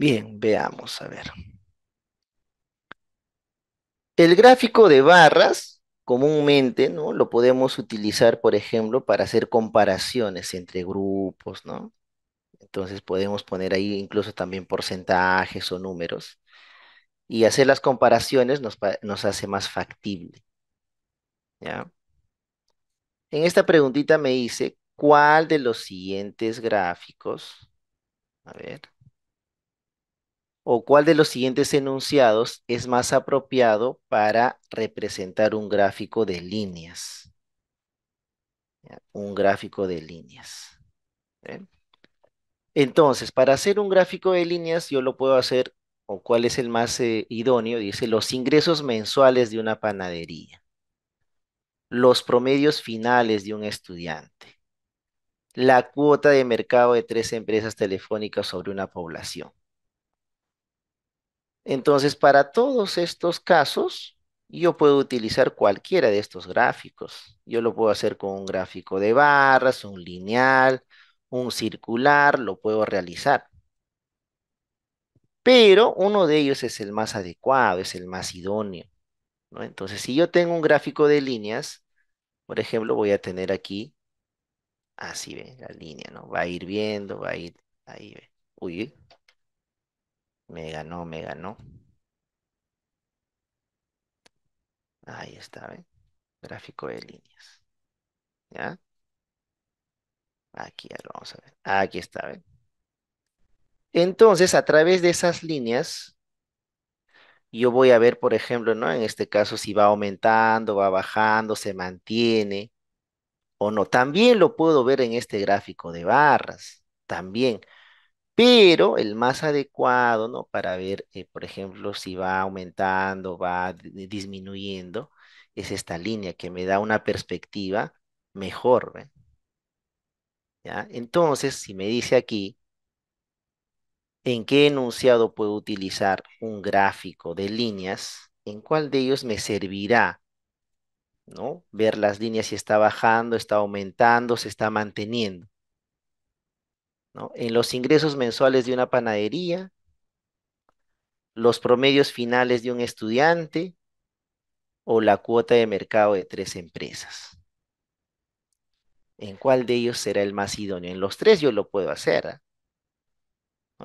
Bien, veamos, a ver. El gráfico de barras, comúnmente, ¿no? Lo podemos utilizar, por ejemplo, para hacer comparaciones entre grupos, ¿no? Entonces podemos poner ahí incluso también porcentajes o números. Y hacer las comparaciones nos, hace más factible. ¿Ya? En esta preguntita me dice, ¿cuál de los siguientes gráficos? A ver o cuál de los siguientes enunciados es más apropiado para representar un gráfico de líneas. Un gráfico de líneas. ¿eh? Entonces, para hacer un gráfico de líneas, yo lo puedo hacer, o cuál es el más eh, idóneo, dice los ingresos mensuales de una panadería, los promedios finales de un estudiante, la cuota de mercado de tres empresas telefónicas sobre una población. Entonces, para todos estos casos, yo puedo utilizar cualquiera de estos gráficos. Yo lo puedo hacer con un gráfico de barras, un lineal, un circular, lo puedo realizar. Pero uno de ellos es el más adecuado, es el más idóneo. Entonces, si yo tengo un gráfico de líneas, por ejemplo, voy a tener aquí, así ve la línea, ¿no? Va a ir viendo, va a ir, ahí ve, Uy, me ganó, me ganó. Ahí está, ¿ven? Gráfico de líneas. ¿Ya? Aquí ya lo vamos a ver. Aquí está, ¿ven? Entonces, a través de esas líneas, yo voy a ver, por ejemplo, ¿no? En este caso, si va aumentando, va bajando, se mantiene o no. También lo puedo ver en este gráfico de barras. También pero el más adecuado, ¿no? Para ver, eh, por ejemplo, si va aumentando, va disminuyendo, es esta línea que me da una perspectiva mejor, ¿Ya? Entonces, si me dice aquí, ¿en qué enunciado puedo utilizar un gráfico de líneas? ¿En cuál de ellos me servirá? ¿No? Ver las líneas si está bajando, está aumentando, se está manteniendo. En los ingresos mensuales de una panadería, los promedios finales de un estudiante o la cuota de mercado de tres empresas. ¿En cuál de ellos será el más idóneo? En los tres yo lo puedo hacer.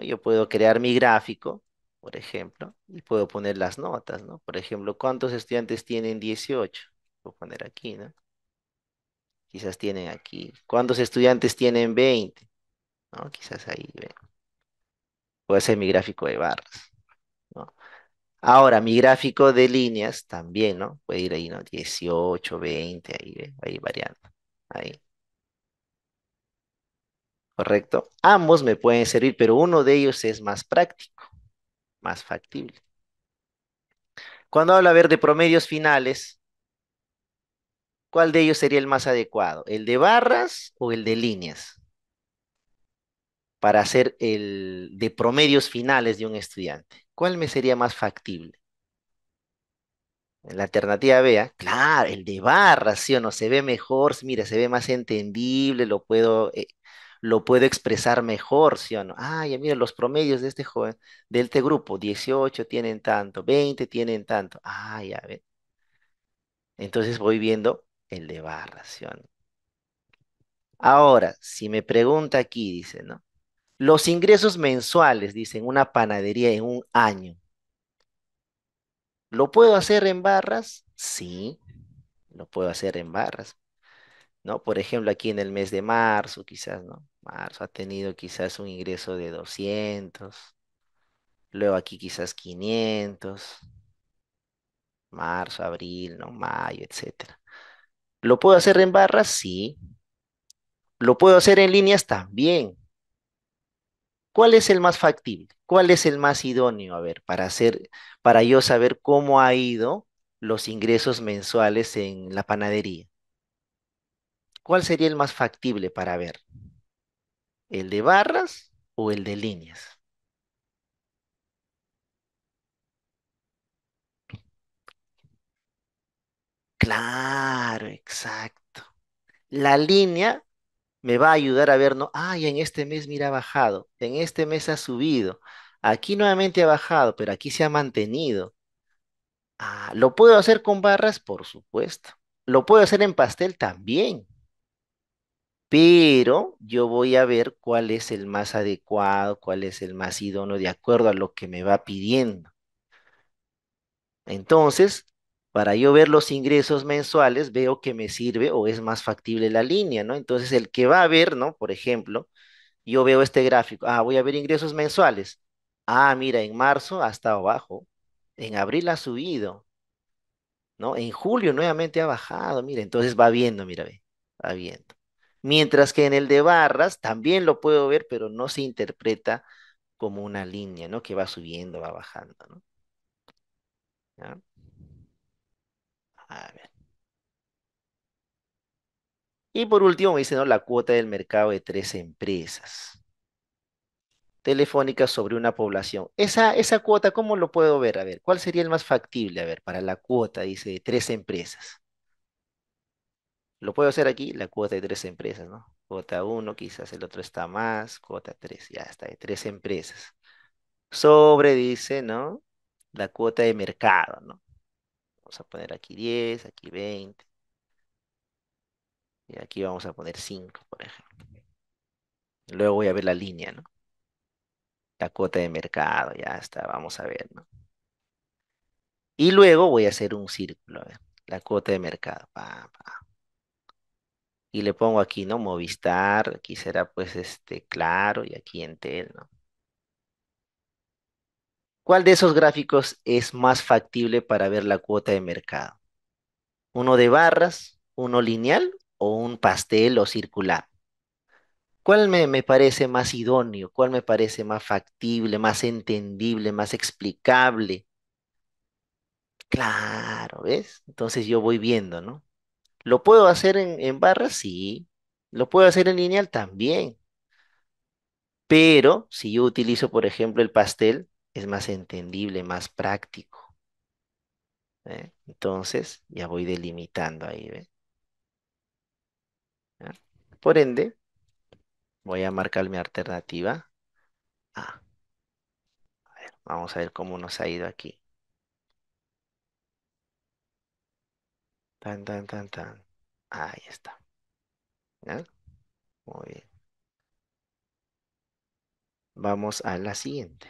Yo puedo crear mi gráfico, por ejemplo, y puedo poner las notas, ¿no? Por ejemplo, ¿cuántos estudiantes tienen 18? Puedo poner aquí, ¿no? Quizás tienen aquí. ¿Cuántos estudiantes tienen 20? ¿no? Quizás ahí, ven. Eh, puede ser mi gráfico de barras, Ahora, mi gráfico de líneas también, ¿no? Puede ir ahí, ¿no? 18, 20, ahí, ¿Ve? Eh, ahí variando. Ahí. ¿Correcto? Ambos me pueden servir, pero uno de ellos es más práctico, más factible. Cuando hablo, a ver, de promedios finales, ¿cuál de ellos sería el más adecuado? ¿El de barras o el de líneas? para hacer el de promedios finales de un estudiante? ¿Cuál me sería más factible? En la alternativa B, ¿ah? claro, el de barra, sí o no, se ve mejor, mira, se ve más entendible, lo puedo, eh, lo puedo expresar mejor, sí o no. Ah, ya mira, los promedios de este joven, de este grupo, 18 tienen tanto, 20 tienen tanto. Ah, ya ve. Entonces voy viendo el de barra, ¿sí o no? Ahora, si me pregunta aquí, dice, ¿no? Los ingresos mensuales, dicen una panadería en un año. ¿Lo puedo hacer en barras? Sí, lo puedo hacer en barras. ¿No? Por ejemplo, aquí en el mes de marzo, quizás, ¿no? Marzo ha tenido quizás un ingreso de 200, luego aquí quizás 500, marzo, abril, ¿no? Mayo, etcétera. ¿Lo puedo hacer en barras? Sí. ¿Lo puedo hacer en líneas? También. ¿Cuál es el más factible? ¿Cuál es el más idóneo? A ver, para hacer, para yo saber cómo ha ido los ingresos mensuales en la panadería. ¿Cuál sería el más factible para ver? ¿El de barras o el de líneas? Claro, exacto. La línea me va a ayudar a ver, no, ay, ah, en este mes mira ha bajado, en este mes ha subido, aquí nuevamente ha bajado, pero aquí se ha mantenido. Ah, ¿Lo puedo hacer con barras? Por supuesto. ¿Lo puedo hacer en pastel? También. Pero yo voy a ver cuál es el más adecuado, cuál es el más idóneo de acuerdo a lo que me va pidiendo. Entonces, para yo ver los ingresos mensuales, veo que me sirve o es más factible la línea, ¿no? Entonces, el que va a ver, ¿no? Por ejemplo, yo veo este gráfico, ah, voy a ver ingresos mensuales. Ah, mira, en marzo ha estado bajo, en abril ha subido, ¿no? En julio nuevamente ha bajado, mira, entonces va viendo, mira, ve, va viendo. Mientras que en el de barras también lo puedo ver, pero no se interpreta como una línea, ¿no? Que va subiendo, va bajando, ¿no? ¿Ya? Y por último me dice, ¿no? la cuota del mercado de tres empresas telefónicas sobre una población. Esa, esa cuota, ¿cómo lo puedo ver? A ver, ¿cuál sería el más factible? A ver, para la cuota, dice, de tres empresas. Lo puedo hacer aquí, la cuota de tres empresas, ¿no? Cuota uno, quizás el otro está más, cuota tres, ya está, de tres empresas. Sobre, dice, ¿no? La cuota de mercado, ¿no? Vamos a poner aquí 10, aquí 20. Y aquí vamos a poner 5, por ejemplo. Luego voy a ver la línea, ¿no? La cuota de mercado, ya está, vamos a ver, ¿no? Y luego voy a hacer un círculo, la cuota de mercado. Y le pongo aquí, ¿no? Movistar, aquí será pues este claro y aquí Entel, ¿no? ¿Cuál de esos gráficos es más factible para ver la cuota de mercado? ¿Uno de barras, uno lineal o un pastel o circular? ¿Cuál me, parece más idóneo? ¿Cuál me parece más factible, más entendible, más explicable? Claro, ¿ves? Entonces yo voy viendo, ¿no? ¿Lo puedo hacer en, barras? Sí. ¿Lo puedo hacer en lineal? También. Pero si yo utilizo, por ejemplo, el pastel, es más entendible, más práctico. ¿eh? Entonces, ya voy delimitando ahí. Por ende, voy a marcar mi alternativa A. ver, vamos a ver cómo nos ha ido aquí. Tan, tan, tan, tan. Ahí está. Muy bien. Vamos a la siguiente.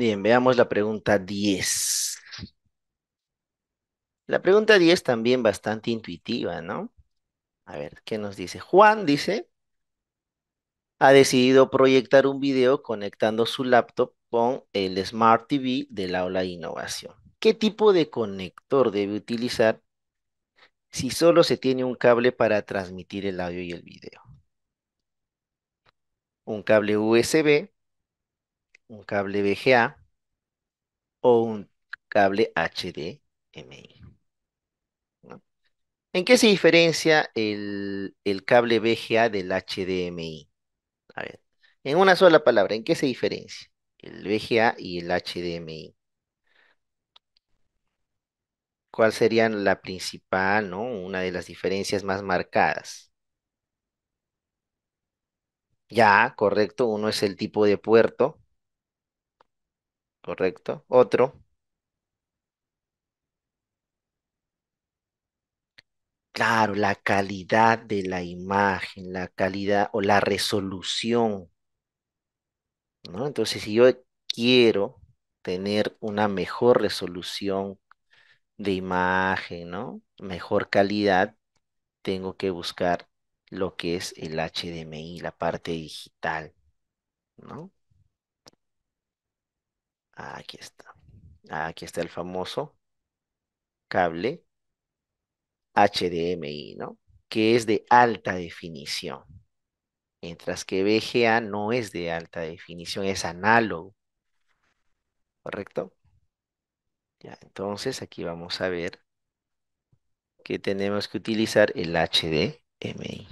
Bien, veamos la pregunta 10. La pregunta 10 también bastante intuitiva, ¿no? A ver, ¿qué nos dice? Juan dice, ha decidido proyectar un video conectando su laptop con el Smart TV del aula de innovación. ¿Qué tipo de conector debe utilizar si solo se tiene un cable para transmitir el audio y el video? Un cable USB un cable VGA o un cable HDMI. ¿En qué se diferencia el, el cable VGA del HDMI? A ver, en una sola palabra, ¿en qué se diferencia el VGA y el HDMI? ¿Cuál sería la principal, no? Una de las diferencias más marcadas. Ya, correcto, uno es el tipo de puerto Correcto. Otro. Claro, la calidad de la imagen, la calidad o la resolución, ¿no? Entonces, si yo quiero tener una mejor resolución de imagen, ¿no? Mejor calidad, tengo que buscar lo que es el HDMI, la parte digital, ¿no? Aquí está. Aquí está el famoso cable HDMI, ¿no? Que es de alta definición. Mientras que VGA no es de alta definición, es análogo. ¿Correcto? Ya, entonces aquí vamos a ver que tenemos que utilizar el HDMI.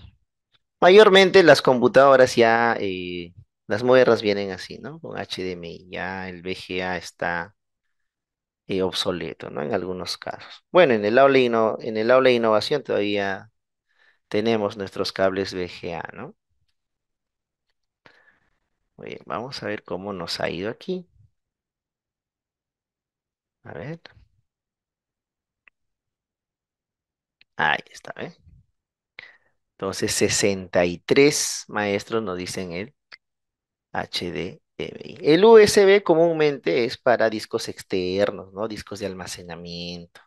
Mayormente las computadoras ya eh, las modernas vienen así, ¿no? Con HDMI. Ya el VGA está eh, obsoleto, ¿no? En algunos casos. Bueno, en el aula, de innovación todavía tenemos nuestros cables VGA, ¿no? vamos a ver cómo nos ha ido aquí. A ver. Ahí está, ¿eh? Entonces, 63 maestros nos dicen el HDMI. El USB comúnmente es para discos externos, ¿no? Discos de almacenamiento.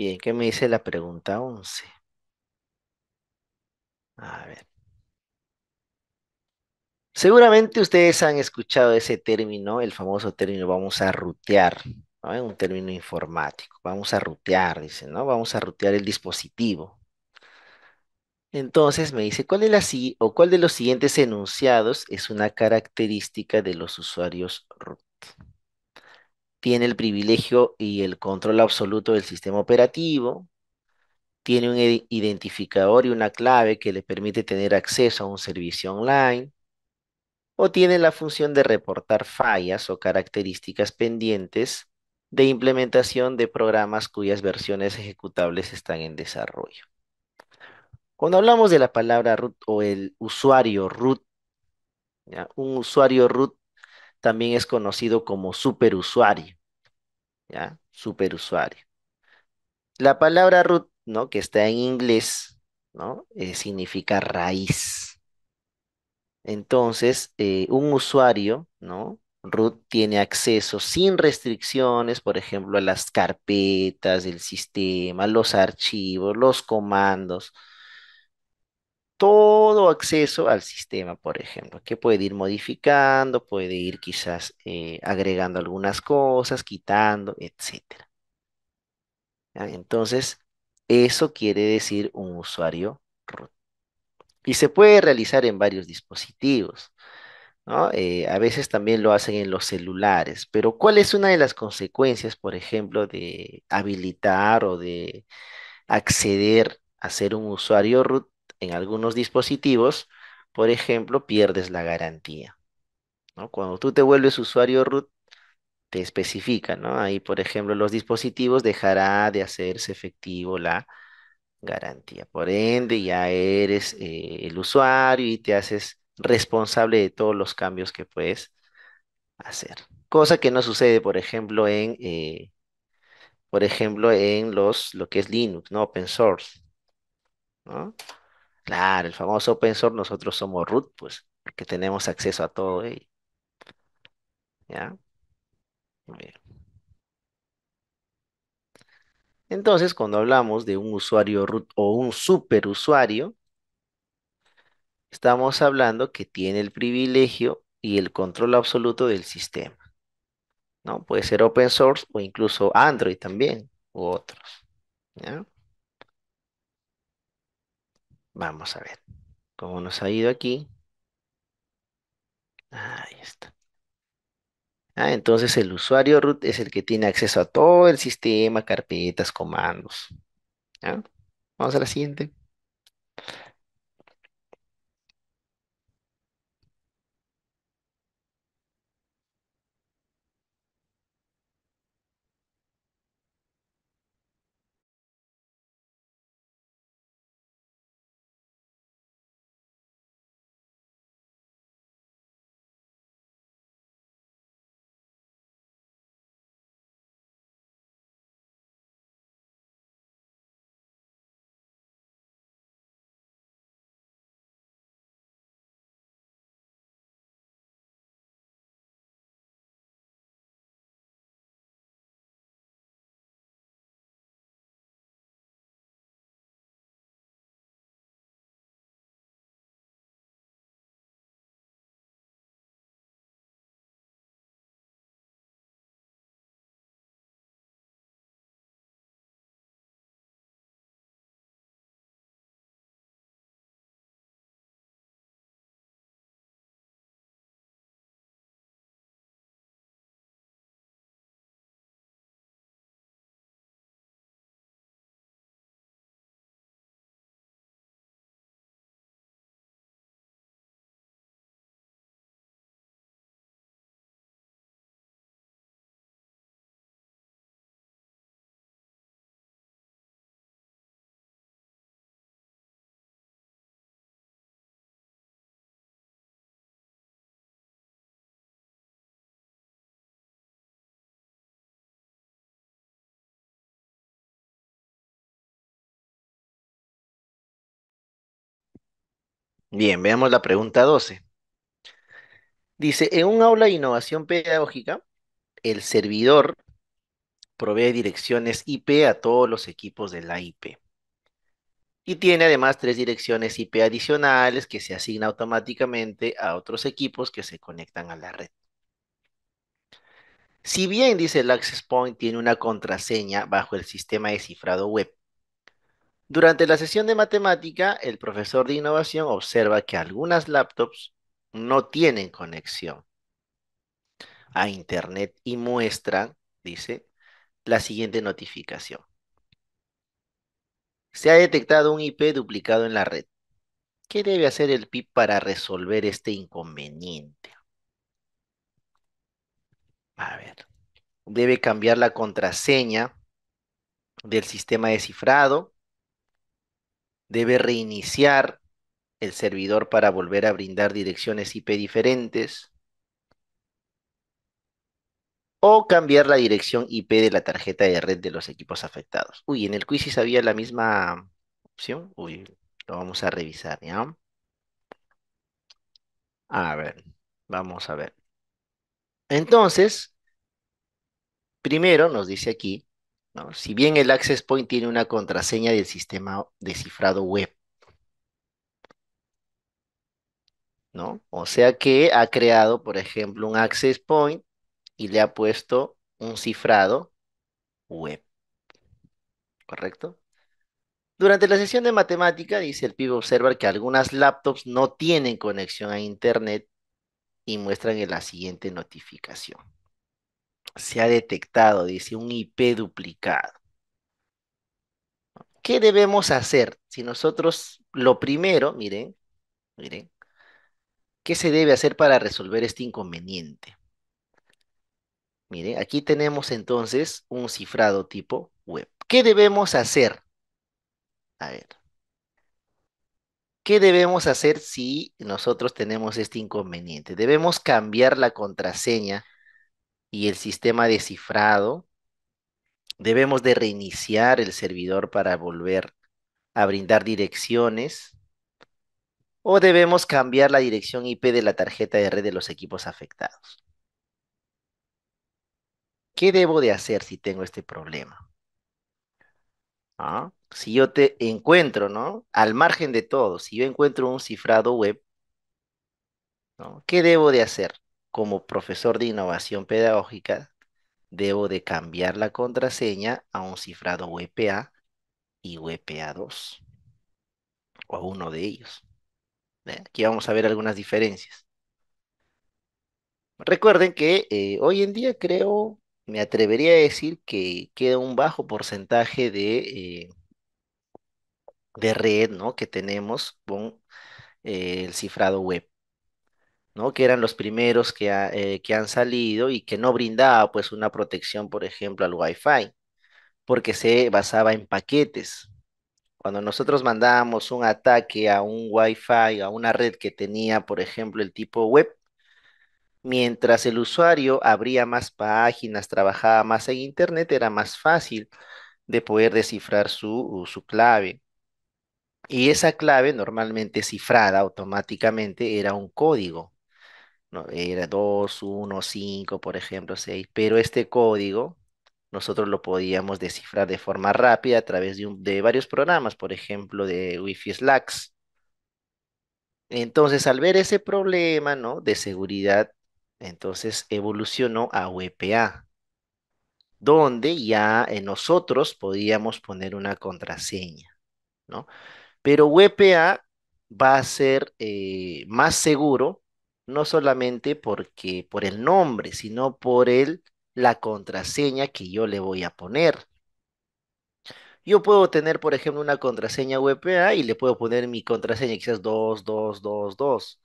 Bien, ¿qué me dice la pregunta 11? A ver. Seguramente ustedes han escuchado ese término, el famoso término vamos a rutear, ¿no? un término informático. Vamos a rutear, dice, ¿no? Vamos a rutear el dispositivo. Entonces me dice, ¿cuál de, o cuál de los siguientes enunciados es una característica de los usuarios tiene el privilegio y el control absoluto del sistema operativo, tiene un identificador y una clave que le permite tener acceso a un servicio online, o tiene la función de reportar fallas o características pendientes de implementación de programas cuyas versiones ejecutables están en desarrollo. Cuando hablamos de la palabra root o el usuario root, un usuario root también es conocido como superusuario. ¿Ya? Superusuario. La palabra root, ¿no? Que está en inglés, ¿no? Eh, significa raíz. Entonces, eh, un usuario, ¿no? Root tiene acceso sin restricciones, por ejemplo, a las carpetas, del sistema, los archivos, los comandos, todo acceso al sistema, por ejemplo, que puede ir modificando, puede ir quizás eh, agregando algunas cosas, quitando, etc. Ah, entonces, eso quiere decir un usuario root. Y se puede realizar en varios dispositivos. Eh, a veces también lo hacen en los celulares, pero ¿cuál es una de las consecuencias, por ejemplo, de habilitar o de acceder a ser un usuario root? en algunos dispositivos, por ejemplo, pierdes la garantía. ¿no? Cuando tú te vuelves usuario root, te especifica, ¿no? Ahí, por ejemplo, los dispositivos dejará de hacerse efectivo la garantía. Por ende, ya eres eh, el usuario y te haces responsable de todos los cambios que puedes hacer. Cosa que no sucede, por ejemplo, en, eh, por ejemplo, en los, lo que es Linux, ¿no? Open source, ¿no? Claro, el famoso open source, nosotros somos root, pues, que tenemos acceso a todo ello. ¿Ya? Entonces, cuando hablamos de un usuario root o un superusuario, estamos hablando que tiene el privilegio y el control absoluto del sistema. ¿No? Puede ser open source o incluso Android también, u otros. ¿ya? Vamos a ver cómo nos ha ido aquí. Ah, ahí está. Ah, entonces el usuario root es el que tiene acceso a todo el sistema, carpetas, comandos. Vamos a la siguiente. Bien, veamos la pregunta 12. Dice, en un aula de innovación pedagógica, el servidor provee direcciones IP a todos los equipos de la IP. Y tiene además tres direcciones IP adicionales que se asignan automáticamente a otros equipos que se conectan a la red. Si bien, dice el Access Point, tiene una contraseña bajo el sistema de cifrado web, durante la sesión de matemática, el profesor de innovación observa que algunas laptops no tienen conexión a Internet y muestra, dice, la siguiente notificación. Se ha detectado un IP duplicado en la red. ¿Qué debe hacer el PIP para resolver este inconveniente? A ver, debe cambiar la contraseña del sistema de cifrado debe reiniciar el servidor para volver a brindar direcciones IP diferentes o cambiar la dirección IP de la tarjeta de red de los equipos afectados. Uy, en el quizis había la misma opción. Uy, lo vamos a revisar, ¿ya? A ver, vamos a ver. Entonces, primero nos dice aquí ¿no? Si bien el access point tiene una contraseña del sistema de cifrado web, ¿no? O sea que ha creado, por ejemplo, un access point y le ha puesto un cifrado web. ¿Correcto? Durante la sesión de matemática, dice el PIB Observer que algunas laptops no tienen conexión a Internet y muestran en la siguiente notificación se ha detectado, dice, un IP duplicado. ¿Qué debemos hacer? Si nosotros, lo primero, miren, miren, ¿qué se debe hacer para resolver este inconveniente? Miren, aquí tenemos entonces un cifrado tipo web. ¿Qué debemos hacer? A ver. ¿Qué debemos hacer si nosotros tenemos este inconveniente? Debemos cambiar la contraseña y el sistema de cifrado, debemos de reiniciar el servidor para volver a brindar direcciones o debemos cambiar la dirección IP de la tarjeta de red de los equipos afectados. ¿Qué debo de hacer si tengo este problema? ¿Ah? Si yo te encuentro, ¿no? Al margen de todo, si yo encuentro un cifrado web, ¿qué debo de hacer? como profesor de innovación pedagógica, debo de cambiar la contraseña a un cifrado WPA y WPA2 o a uno de ellos. Aquí vamos a ver algunas diferencias. Recuerden que eh, hoy en día creo, me atrevería a decir que queda un bajo porcentaje de, eh, de red ¿no? que tenemos con eh, el cifrado web ¿no? que eran los primeros eh, que, han salido y que no brindaba pues una protección, por ejemplo, al Wi-Fi, porque se basaba en paquetes. Cuando nosotros mandábamos un ataque a un Wi-Fi, a una red que tenía, por ejemplo, el tipo web, mientras el usuario abría más páginas, trabajaba más en Internet, era más fácil de poder descifrar su clave. Y esa clave normalmente cifrada automáticamente era un código era 2, 1, 5, por ejemplo, 6, pero este código nosotros lo podíamos descifrar de forma rápida a través de, varios programas, por ejemplo, de Wi-Fi Slacks. Entonces, al ver ese problema, ¿no? De seguridad, entonces evolucionó a WPA, donde ya nosotros podíamos poner una contraseña, ¿no? Pero WPA va a ser eh, más seguro no solamente porque por el nombre, sino por el, la contraseña que yo le voy a poner. Yo puedo tener, por ejemplo, una contraseña WPA y le puedo poner mi contraseña quizás 2222.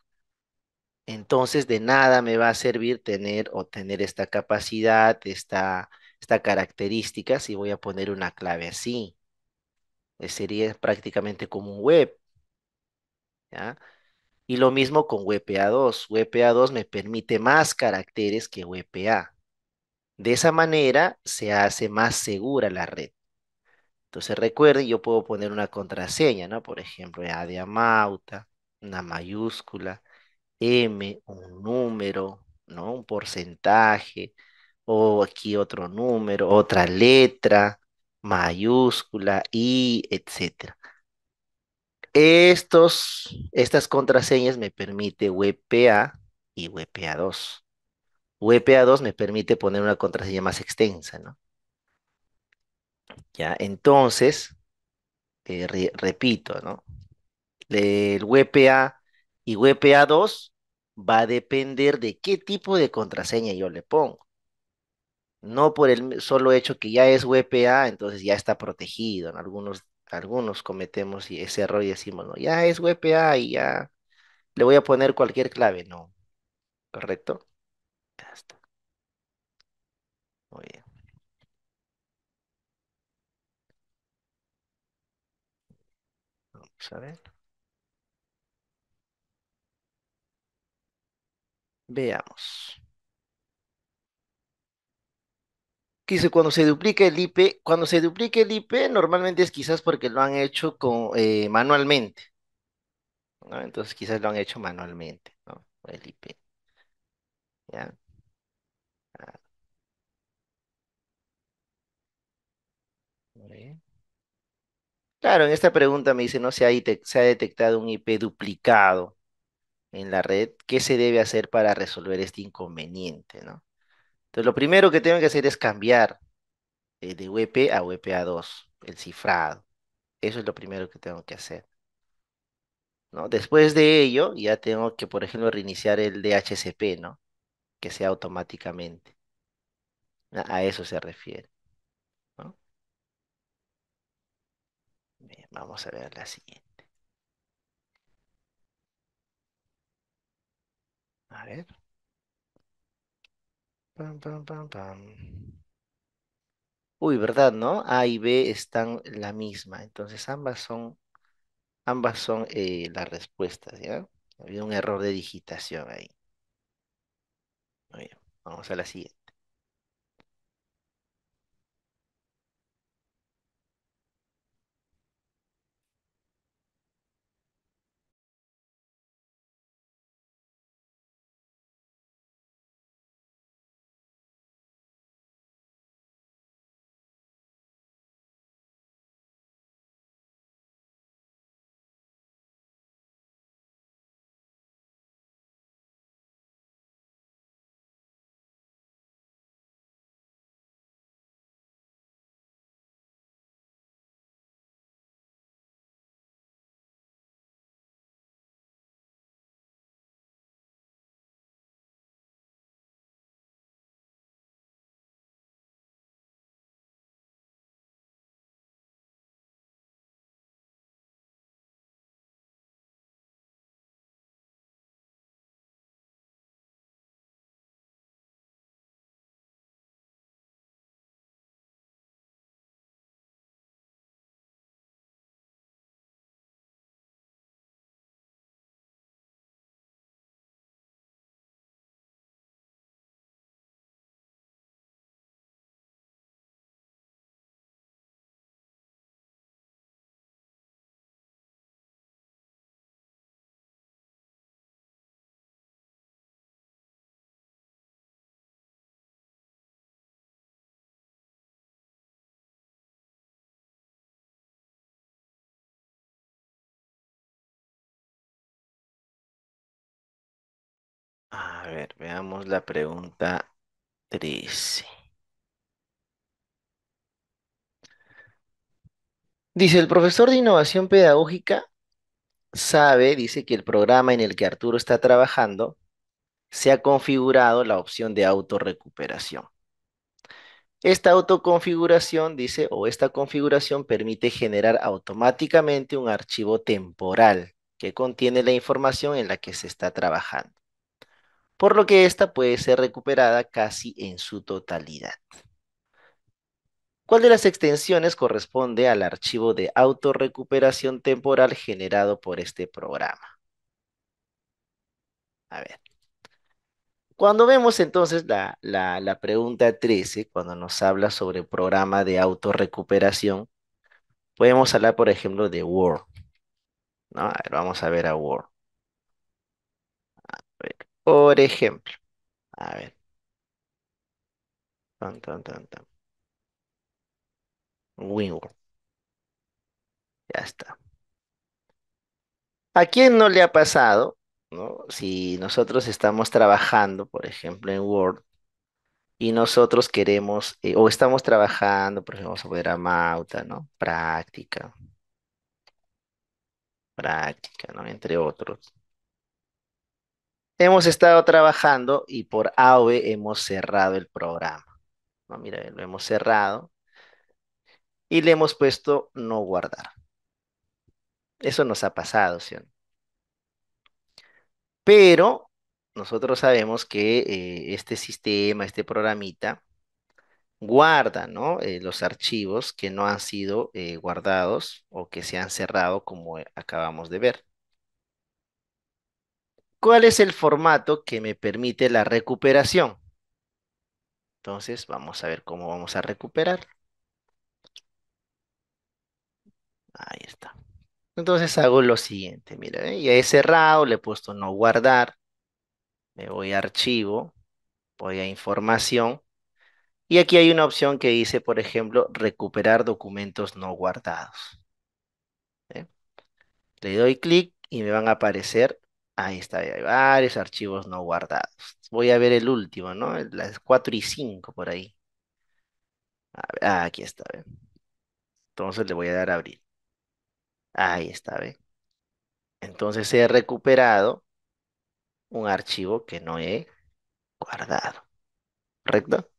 Entonces, de nada me va a servir tener o tener esta capacidad, esta, esta característica si voy a poner una clave así. Eh, sería prácticamente como un web. ¿ya? Y lo mismo con WPA2. WPA2 me permite más caracteres que WPA. De esa manera se hace más segura la red. Entonces recuerden, yo puedo poner una contraseña, ¿no? Por ejemplo, A de amauta, una mayúscula, M, un número, ¿no? Un porcentaje, o aquí otro número, otra letra, mayúscula, I, etc estos, estas contraseñas me permite WPA y WPA2. WPA2 me permite poner una contraseña más extensa, ¿no? Ya, entonces, eh, repito, ¿no? El WPA y WPA2 va a depender de qué tipo de contraseña yo le pongo. No por el solo hecho que ya es WPA, entonces ya está protegido. En algunos algunos cometemos ese error y decimos, no, ya es WPA y ya le voy a poner cualquier clave, no. ¿Correcto? Ya está. Muy bien. Vamos a ver. Veamos. cuando se duplica el IP, cuando se duplique el IP, normalmente es quizás porque lo han hecho eh, manualmente. Entonces quizás lo han hecho manualmente, ¿no? El IP. ¿Ya? Ah. Claro, en esta pregunta me dice, no se ha, se ha detectado un IP duplicado en la red. ¿Qué se debe hacer para resolver este inconveniente, no? Entonces, lo primero que tengo que hacer es cambiar eh, de WP a WPA2, el cifrado. Eso es lo primero que tengo que hacer. ¿no? Después de ello, ya tengo que, por ejemplo, reiniciar el DHCP, ¿no? Que sea automáticamente. A eso se refiere. vamos a ver la siguiente. A ver. Uy, ¿verdad, no? A y B están la misma. Entonces ambas son, ambas son eh, las respuestas, ¿ya? Había un error de digitación ahí. Muy bien, vamos a la siguiente. A ver, veamos la pregunta 13. Dice, el profesor de innovación pedagógica sabe, dice que el programa en el que Arturo está trabajando se ha configurado la opción de autorrecuperación. Esta autoconfiguración, dice, o esta configuración permite generar automáticamente un archivo temporal que contiene la información en la que se está trabajando por lo que esta puede ser recuperada casi en su totalidad. ¿Cuál de las extensiones corresponde al archivo de autorrecuperación temporal generado por este programa? A ver. Cuando vemos entonces la, pregunta 13, cuando nos habla sobre programa de autorrecuperación, podemos hablar, por ejemplo, de Word. ¿no? A ver, vamos a ver a Word. Por ejemplo, a ver, tan, Ya está. ¿A quién no le ha pasado, no? Si nosotros estamos trabajando, por ejemplo, en Word, y nosotros queremos, eh, o estamos trabajando, por ejemplo, vamos a poner a Mauta, ¿no? Práctica. Práctica, ¿no? Entre otros. Hemos estado trabajando y por AVE hemos cerrado el programa. No, mira, lo hemos cerrado y le hemos puesto no guardar. Eso nos ha pasado, ¿sí? Pero nosotros sabemos que eh, este sistema, este programita, guarda, eh, los archivos que no han sido eh, guardados o que se han cerrado como acabamos de ver. ¿Cuál es el formato que me permite la recuperación? Entonces, vamos a ver cómo vamos a recuperar. Ahí está. Entonces hago lo siguiente, mira, eh, ya he cerrado, le he puesto no guardar, me voy a archivo, voy a información, y aquí hay una opción que dice, por ejemplo, recuperar documentos no guardados. ¿eh? Le doy clic y me van a aparecer Ahí está, hay varios archivos no guardados. Voy a ver el último, ¿no? Las 4 y 5 por ahí. ah, aquí está, Entonces le voy a dar a abrir. Ahí está, ¿ve? Entonces he recuperado un archivo que no he guardado. ¿Correcto?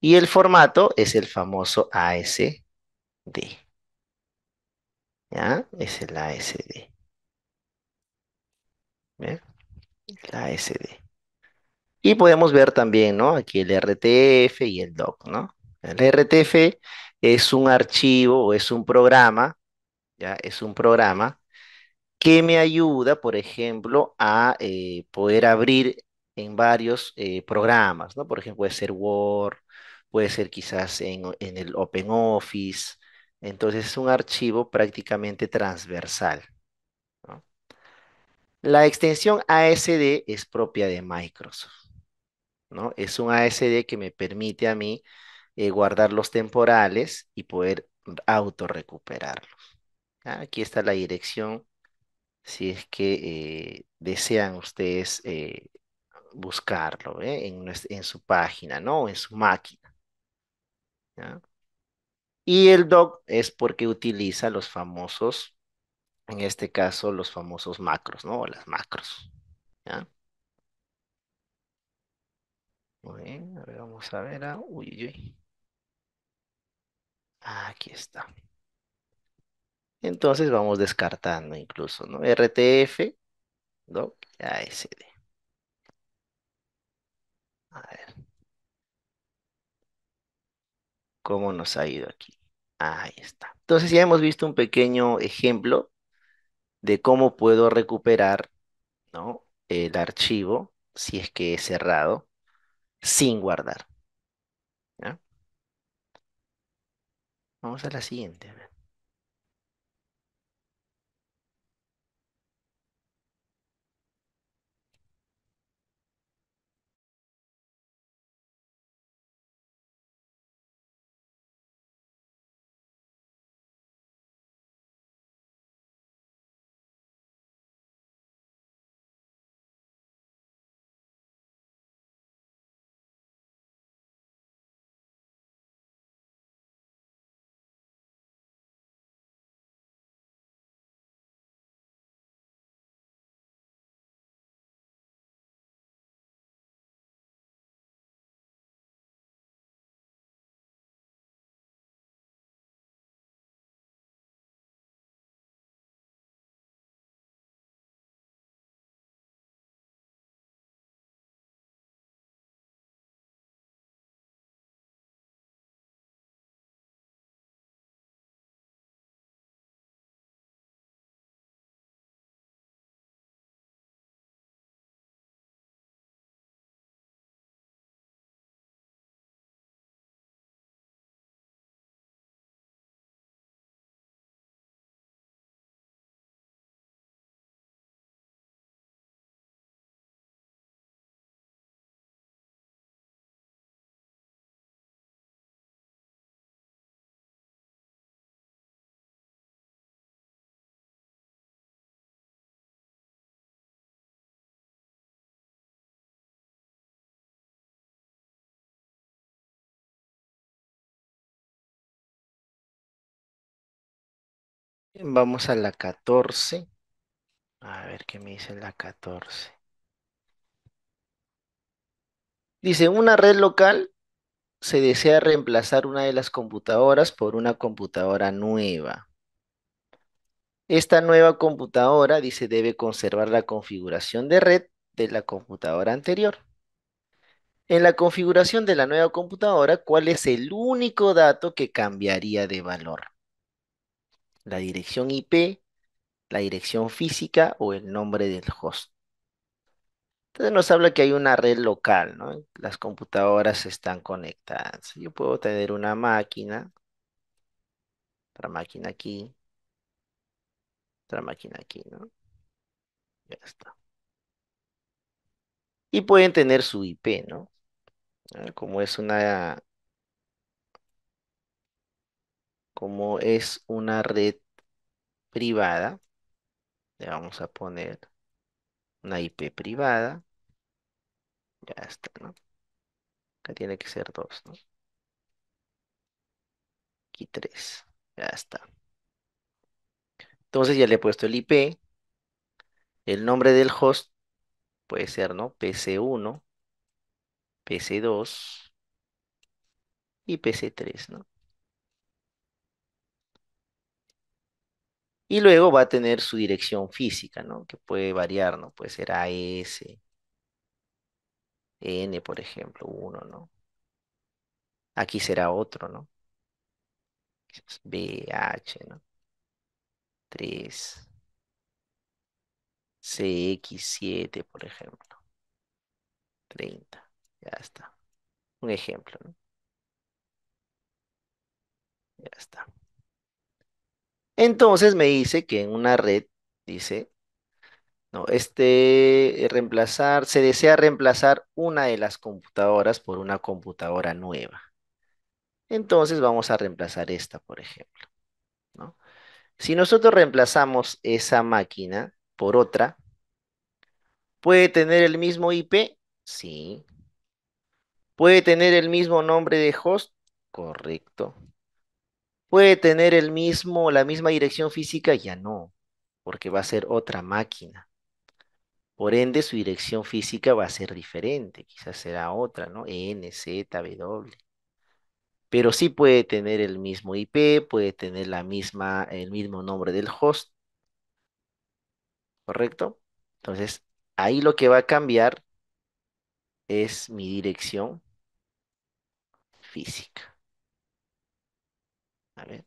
Y el formato es el famoso ASD. ¿Ya? Es el ASD. ¿eh? La SD. Y podemos ver también, ¿no? Aquí el RTF y el doc, ¿no? El RTF es un archivo o es un programa, ya es un programa que me ayuda, por ejemplo, a eh, poder abrir en varios eh, programas, ¿no? Por ejemplo, puede ser Word, puede ser quizás en, en el OpenOffice. Entonces es un archivo prácticamente transversal. La extensión ASD es propia de Microsoft, ¿no? Es un ASD que me permite a mí eh, guardar los temporales y poder autorrecuperarlos. recuperarlos. Ah, aquí está la dirección si es que eh, desean ustedes eh, buscarlo En, su página, ¿no? En su máquina. Y el doc es porque utiliza los famosos en este caso los famosos macros, ¿no? O las macros. ¿Ya? Muy bien, a ver, vamos a ver. Ah, uy, uy. Aquí está. Entonces vamos descartando incluso, ¿no? RTF, ¿no? ASD. A ver. ¿Cómo nos ha ido aquí? Ahí está. Entonces ya hemos visto un pequeño ejemplo de cómo puedo recuperar, el archivo, si es que es cerrado, sin guardar. Vamos a la siguiente. Vamos a la 14. A ver qué me dice la 14. Dice, una red local se desea reemplazar una de las computadoras por una computadora nueva. Esta nueva computadora, dice, debe conservar la configuración de red de la computadora anterior. En la configuración de la nueva computadora, ¿cuál es el único dato que cambiaría de valor? la dirección IP, la dirección física o el nombre del host. Entonces nos habla que hay una red local, ¿no? Las computadoras están conectadas. Yo puedo tener una máquina, otra máquina aquí, otra máquina aquí, ¿no? Ya está. Y pueden tener su IP, ¿no? Ah, como es una como es una red privada, le vamos a poner una IP privada. Ya está, ¿no? Acá tiene que ser dos, ¿no? Aquí tres. Ya está. Entonces ya le he puesto el IP. El nombre del host puede ser, ¿no? PC1, PC2 y PC3, ¿no? Y luego va a tener su dirección física, ¿no? Que puede variar, ¿no? Puede ser AS, N, por ejemplo, 1, ¿no? Aquí será otro, ¿no? BH, ¿no? 3, CX7, por ejemplo. 30, ya está. Un ejemplo, ¿no? Ya está. Entonces me dice que en una red, dice, no, este eh, reemplazar, se desea reemplazar una de las computadoras por una computadora nueva. Entonces vamos a reemplazar esta, por ejemplo. ¿no? Si nosotros reemplazamos esa máquina por otra, ¿puede tener el mismo IP? Sí. ¿Puede tener el mismo nombre de host? Correcto puede tener el mismo, la misma dirección física, ya no, porque va a ser otra máquina. Por ende, su dirección física va a ser diferente, quizás será otra, ¿no? N, Z, W. Pero sí puede tener el mismo IP, puede tener la misma, el mismo nombre del host. ¿Correcto? Entonces, ahí lo que va a cambiar es mi dirección física. A ver,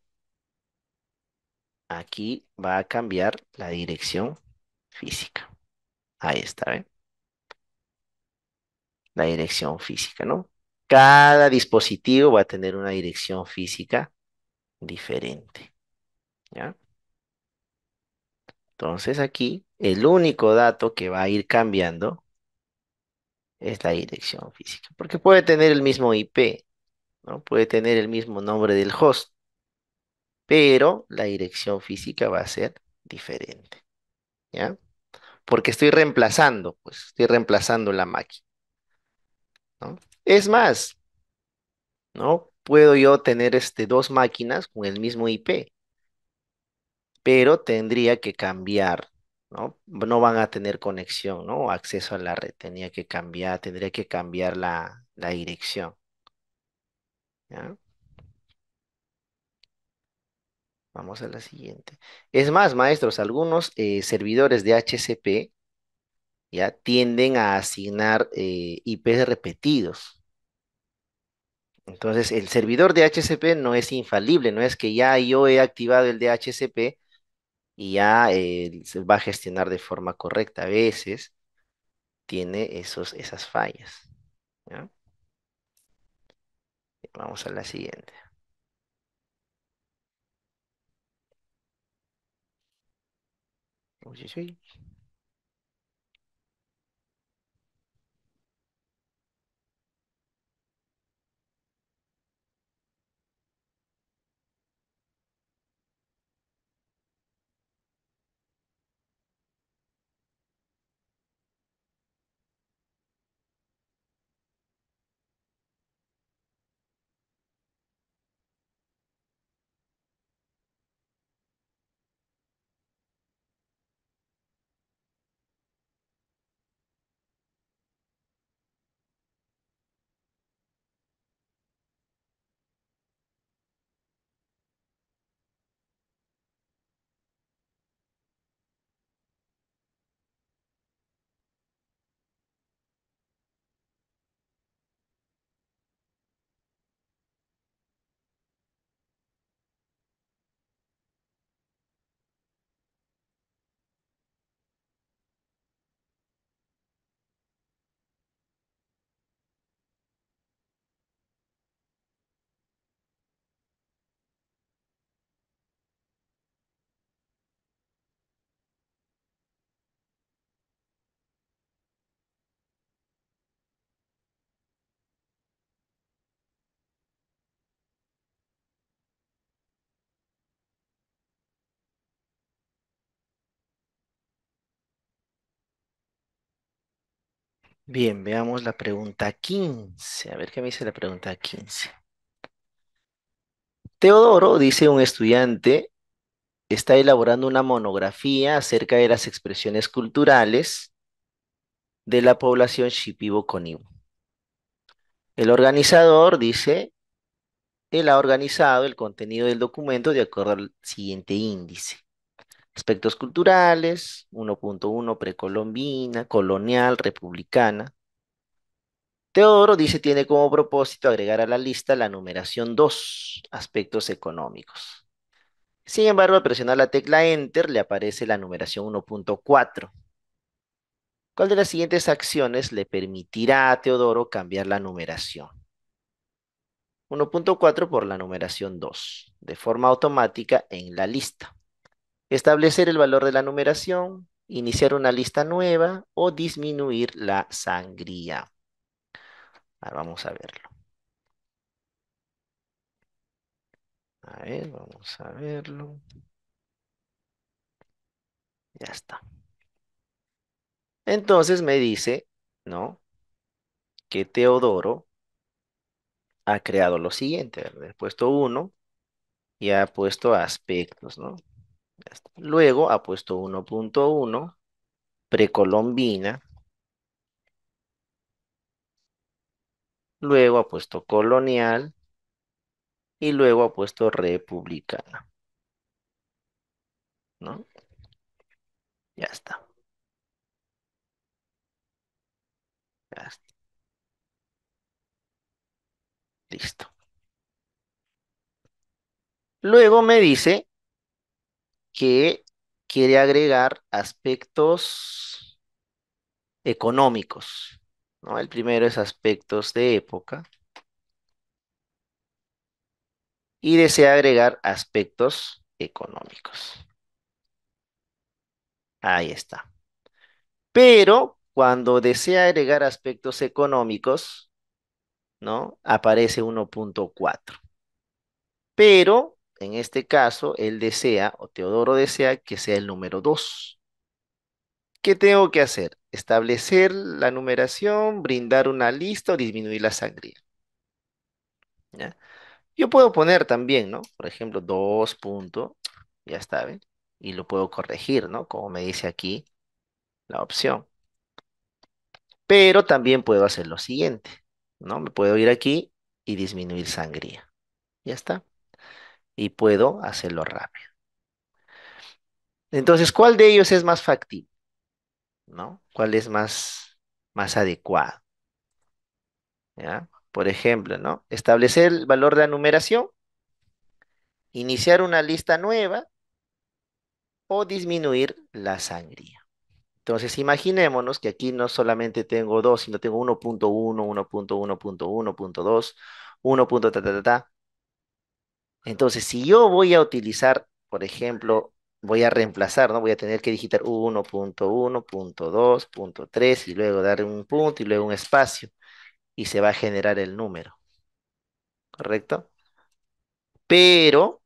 aquí va a cambiar la dirección física. Ahí está, ¿ven? La dirección física, ¿no? Cada dispositivo va a tener una dirección física diferente. ¿Ya? Entonces aquí el único dato que va a ir cambiando es la dirección física, porque puede tener el mismo IP, ¿no? puede tener el mismo nombre del host, pero la dirección física va a ser diferente. ¿Ya? Porque estoy reemplazando, pues estoy reemplazando la máquina. ¿no? Es más, ¿no? Puedo yo tener este, dos máquinas con el mismo IP, pero tendría que cambiar, ¿no? No van a tener conexión, ¿no? Acceso a la red, tenía que cambiar, tendría que cambiar la, la dirección. ¿Ya? Vamos a la siguiente. Es más, maestros, algunos eh, servidores de HCP ya tienden a asignar eh, IPs repetidos. Entonces, el servidor de HCP no es infalible, no es que ya yo he activado el de HCP y ya eh, se va a gestionar de forma correcta. A veces tiene esos, esas fallas. Vamos a la siguiente. 我去睡。Bien, veamos la pregunta 15. A ver qué me dice la pregunta 15. Teodoro, dice un estudiante, está elaborando una monografía acerca de las expresiones culturales de la población shipibo-conibo. El organizador, dice, él ha organizado el contenido del documento de acuerdo al siguiente índice. Aspectos culturales, 1.1 precolombina, colonial, republicana. Teodoro dice tiene como propósito agregar a la lista la numeración 2, aspectos económicos. Sin embargo, al presionar la tecla Enter le aparece la numeración 1.4. ¿Cuál de las siguientes acciones le permitirá a Teodoro cambiar la numeración? 1.4 por la numeración 2, de forma automática en la lista establecer el valor de la numeración, iniciar una lista nueva o disminuir la sangría. Ahora vamos a verlo. A ver, vamos a verlo. Ya está. Entonces me dice, ¿no? Que Teodoro ha creado lo siguiente, ¿verdad? He puesto uno y ha puesto aspectos, ¿no? Luego ha puesto 1.1, precolombina. Luego ha puesto colonial y luego ha puesto republicana. ¿No? Ya está. Ya está. Listo. Luego me dice que quiere agregar aspectos económicos, ¿no? El primero es aspectos de época y desea agregar aspectos económicos. Ahí está. Pero cuando desea agregar aspectos económicos, ¿no? Aparece 1.4. Pero en este caso, él desea, o Teodoro desea, que sea el número 2. ¿Qué tengo que hacer? Establecer la numeración, brindar una lista o disminuir la sangría. Yo puedo poner también, ¿no? Por ejemplo, 2 punto, ya está, ¿ven? Y lo puedo corregir, ¿no? Como me dice aquí la opción. Pero también puedo hacer lo siguiente, ¿no? Me puedo ir aquí y disminuir sangría. Ya está y puedo hacerlo rápido. Entonces, ¿cuál de ellos es más factible? ¿No? ¿Cuál es más, más adecuado? Por ejemplo, ¿no? Establecer el valor de la numeración, iniciar una lista nueva o disminuir la sangría. Entonces, imaginémonos que aquí no solamente tengo dos sino tengo 1.1, 1.1.1.2, 1.2, 1. ta, ta, ta, entonces, si yo voy a utilizar, por ejemplo, voy a reemplazar, ¿no? Voy a tener que digitar 1.1.2.3 y luego dar un punto y luego un espacio y se va a generar el número. ¿Correcto? Pero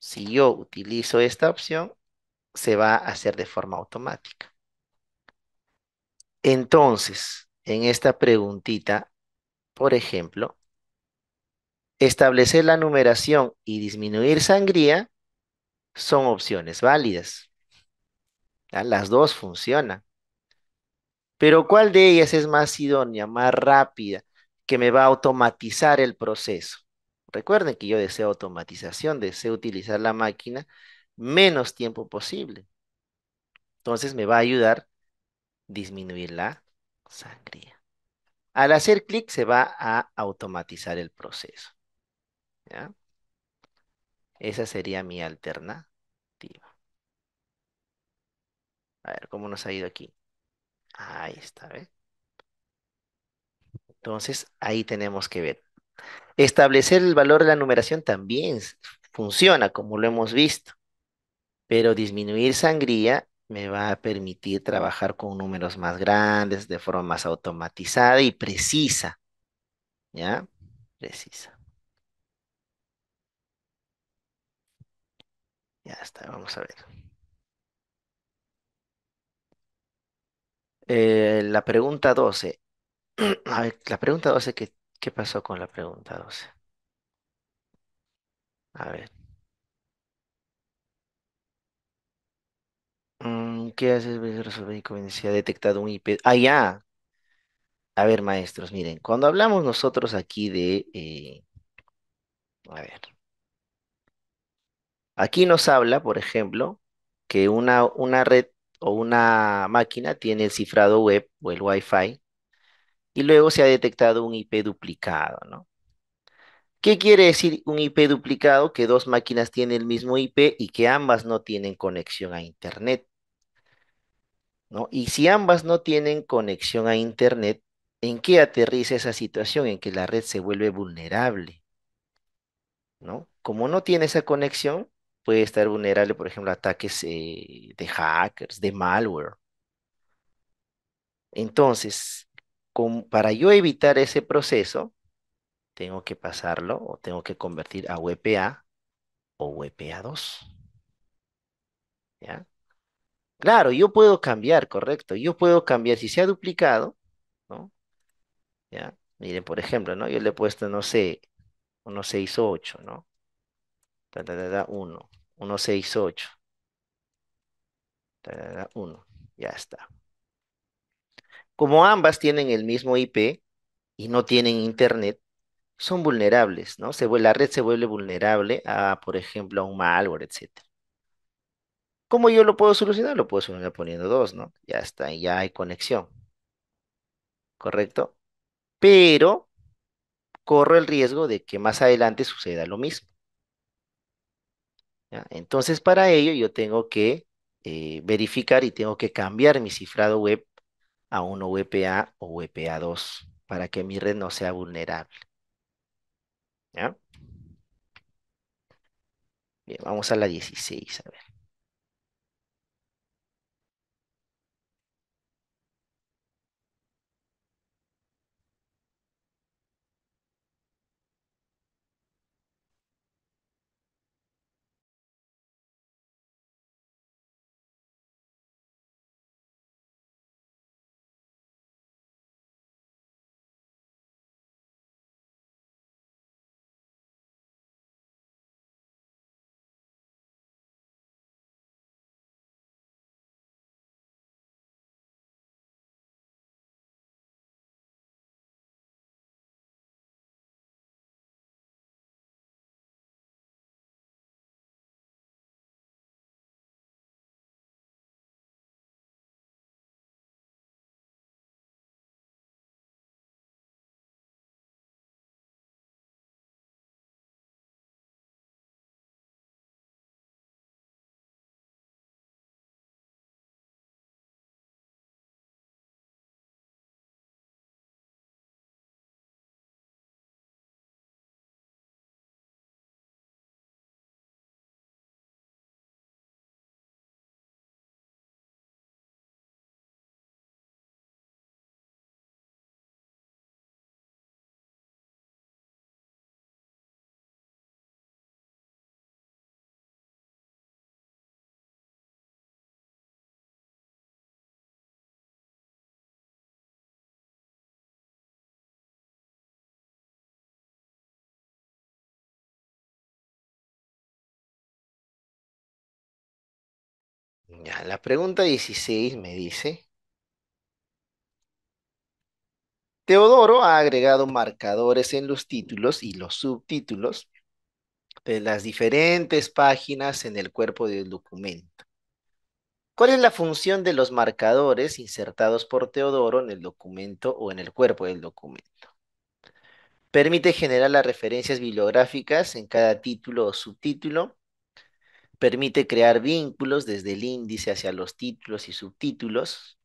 si yo utilizo esta opción, se va a hacer de forma automática. Entonces, en esta preguntita, por ejemplo, Establecer la numeración y disminuir sangría son opciones válidas. Las dos funcionan. Pero ¿cuál de ellas es más idónea, más rápida, que me va a automatizar el proceso? Recuerden que yo deseo automatización, deseo utilizar la máquina menos tiempo posible. Entonces me va a ayudar a disminuir la sangría. Al hacer clic se va a automatizar el proceso. ¿ya? Esa sería mi alternativa. A ver, ¿cómo nos ha ido aquí? Ahí está, ¿ves? Entonces, ahí tenemos que ver. Establecer el valor de la numeración también funciona, como lo hemos visto. Pero disminuir sangría me va a permitir trabajar con números más grandes, de forma más automatizada y precisa. ¿Ya? Precisa. Ya está, vamos a ver. Eh, la pregunta 12. *clears throat* A ver, la pregunta 12, ¿qué, qué pasó con la pregunta 12? A ver. Mm, ¿Qué hace resolver ¿Ha Detectado un IP. Ah, ya. A ver, maestros, miren, cuando hablamos nosotros aquí de... Eh, a ver. Aquí nos habla, por ejemplo, que una, una red o una máquina tiene el cifrado web o el Wi-Fi y luego se ha detectado un IP duplicado, ¿no? ¿Qué quiere decir un IP duplicado? Que dos máquinas tienen el mismo IP y que ambas no tienen conexión a Internet. ¿no? Y si ambas no tienen conexión a Internet, ¿en qué aterriza esa situación en que la red se vuelve vulnerable? ¿no? Como no tiene esa conexión, puede estar vulnerable, por ejemplo, a ataques eh, de hackers, de malware. Entonces, para yo evitar ese proceso, tengo que pasarlo o tengo que convertir a WPA o WPA2. ¿Ya? Claro, yo puedo cambiar, correcto. Yo puedo cambiar si se ha duplicado, ¿no? ¿Ya? Miren, por ejemplo, ¿no? Yo le he puesto, no sé, unos 6 o ¿no? 1. 1, 6, 8. 1. Ya está. Como ambas tienen el mismo IP y no tienen internet, son vulnerables, ¿no? Se, la red se vuelve vulnerable a, por ejemplo, a un malware, etc. ¿Cómo yo lo puedo solucionar? Lo puedo solucionar poniendo dos, ¿no? Ya está, ya hay conexión. ¿Correcto? Pero corro el riesgo de que más adelante suceda lo mismo. Entonces, para ello yo tengo que eh, verificar y tengo que cambiar mi cifrado web a uno WPA o WPA2 para que mi red no sea vulnerable. Bien, vamos a la 16, a ver. la pregunta 16 me dice. Teodoro ha agregado marcadores en los títulos y los subtítulos de las diferentes páginas en el cuerpo del documento. ¿Cuál es la función de los marcadores insertados por Teodoro en el documento o en el cuerpo del documento? Permite generar las referencias bibliográficas en cada título o subtítulo Permite crear vínculos desde el índice hacia los títulos y subtítulos,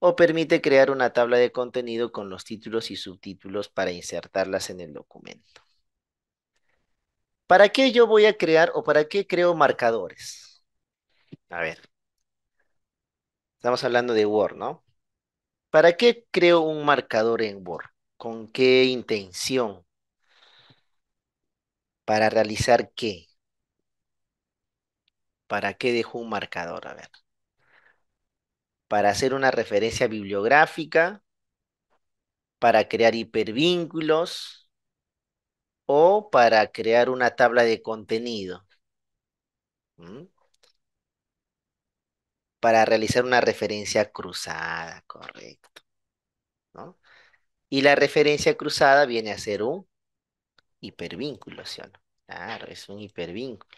o permite crear una tabla de contenido con los títulos y subtítulos para insertarlas en el documento. ¿Para qué yo voy a crear o para qué creo marcadores? A ver, estamos hablando de Word, ¿no? ¿Para qué creo un marcador en Word? ¿Con qué intención? ¿Para realizar qué? ¿Para qué dejó un marcador? A ver. Para hacer una referencia bibliográfica, para crear hipervínculos o para crear una tabla de contenido. Para realizar una referencia cruzada, correcto. Y la referencia cruzada viene a ser un hipervínculo, ¿sí o no? Claro, es un hipervínculo.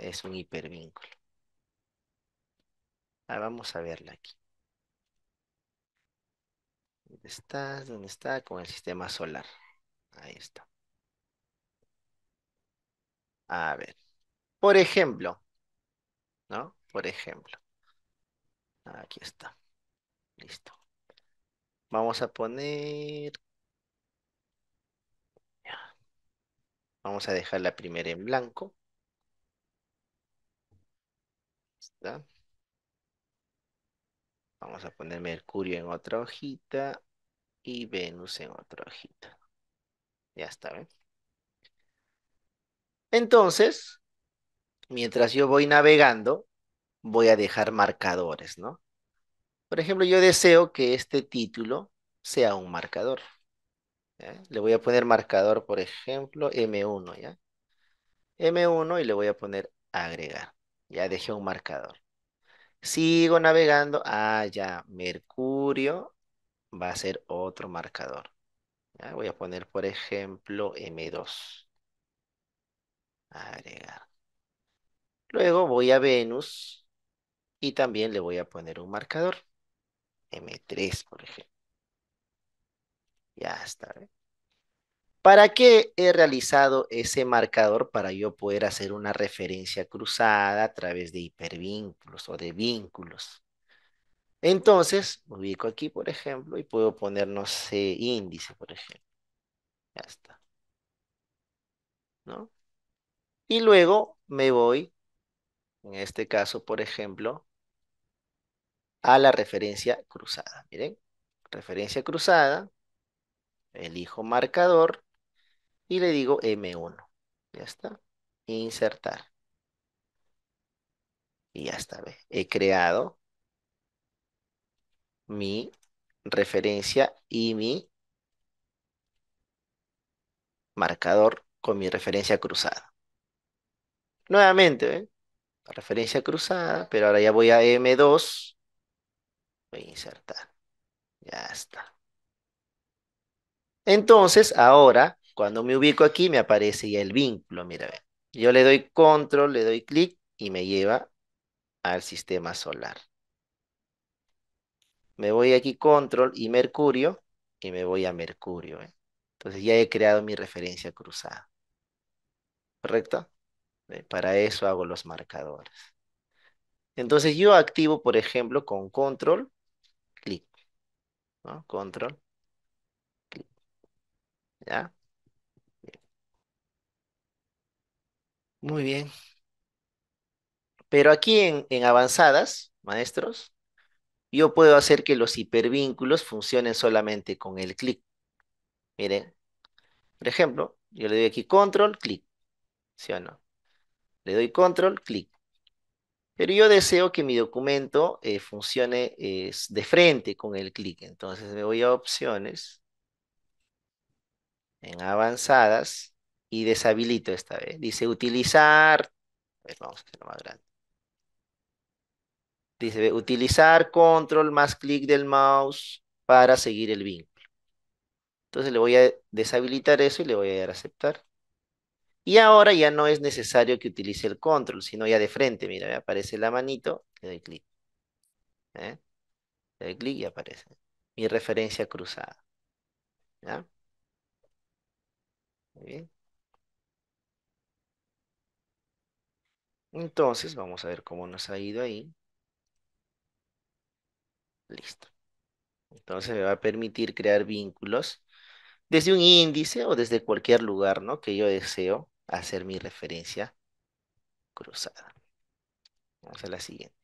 Es un hipervínculo. vamos a verla aquí. ¿Dónde estás? ¿Dónde está? Con el sistema solar. Ahí está. A ver. Por ejemplo, ¿no? Por ejemplo. Aquí está. Listo. Vamos a poner... Vamos a dejar la primera en blanco. Vamos a poner Mercurio en otra hojita y Venus en otra hojita. Ya está, ¿ven? Entonces, mientras yo voy navegando, voy a dejar marcadores, ¿no? Por ejemplo, yo deseo que este título sea un marcador. Le voy a poner marcador, por ejemplo, M1, ¿ya? M1 y le voy a poner agregar. Ya dejé un marcador. Sigo navegando. Ah, ya. Mercurio va a ser otro marcador. voy a poner, por ejemplo, M2. Agregar. Luego voy a Venus y también le voy a poner un marcador. M3, por ejemplo. Ya está. ¿eh? ¿Para qué he realizado ese marcador para yo poder hacer una referencia cruzada a través de hipervínculos o de vínculos? Entonces, ubico aquí, por ejemplo, y puedo ponernos índice, por ejemplo. Ya está. ¿No? Y luego me voy, en este caso, por ejemplo, a la referencia cruzada. Miren, referencia cruzada, elijo marcador, y le digo M1. Ya está. Insertar. Y ya está. He creado mi referencia y mi marcador con mi referencia cruzada. Nuevamente, referencia cruzada, pero ahora ya voy a M2. Voy a insertar. Ya está. Entonces, ahora cuando me ubico aquí me aparece ya el vínculo, mira, Yo le doy control, le doy clic y me lleva al sistema solar. Me voy aquí control y mercurio y me voy a mercurio. ¿eh? Entonces ya he creado mi referencia cruzada. ¿Correcto? Para eso hago los marcadores. Entonces yo activo, por ejemplo, con control, clic. ¿no? Control, clic. ¿Ya? Muy bien. Pero aquí en, avanzadas, maestros, yo puedo hacer que los hipervínculos funcionen solamente con el clic. Miren, por ejemplo, yo le doy aquí control, clic. ¿Sí o no? Le doy control, clic. Pero yo deseo que mi documento eh, funcione eh, de frente con el clic. Entonces me voy a opciones. En avanzadas y deshabilito esta vez. Dice utilizar, vamos a hacerlo más grande. Dice utilizar control más clic del mouse para seguir el vínculo. Entonces le voy a deshabilitar eso y le voy a dar a aceptar. Y ahora ya no es necesario que utilice el control, sino ya de frente, mira, me aparece la manito, le doy clic. ¿Eh? Le doy clic y aparece mi referencia cruzada. ¿Ya? Muy bien. Entonces, vamos a ver cómo nos ha ido ahí. Listo. Entonces me va a permitir crear vínculos desde un índice o desde cualquier lugar, ¿no? Que yo deseo hacer mi referencia cruzada. Vamos a la siguiente.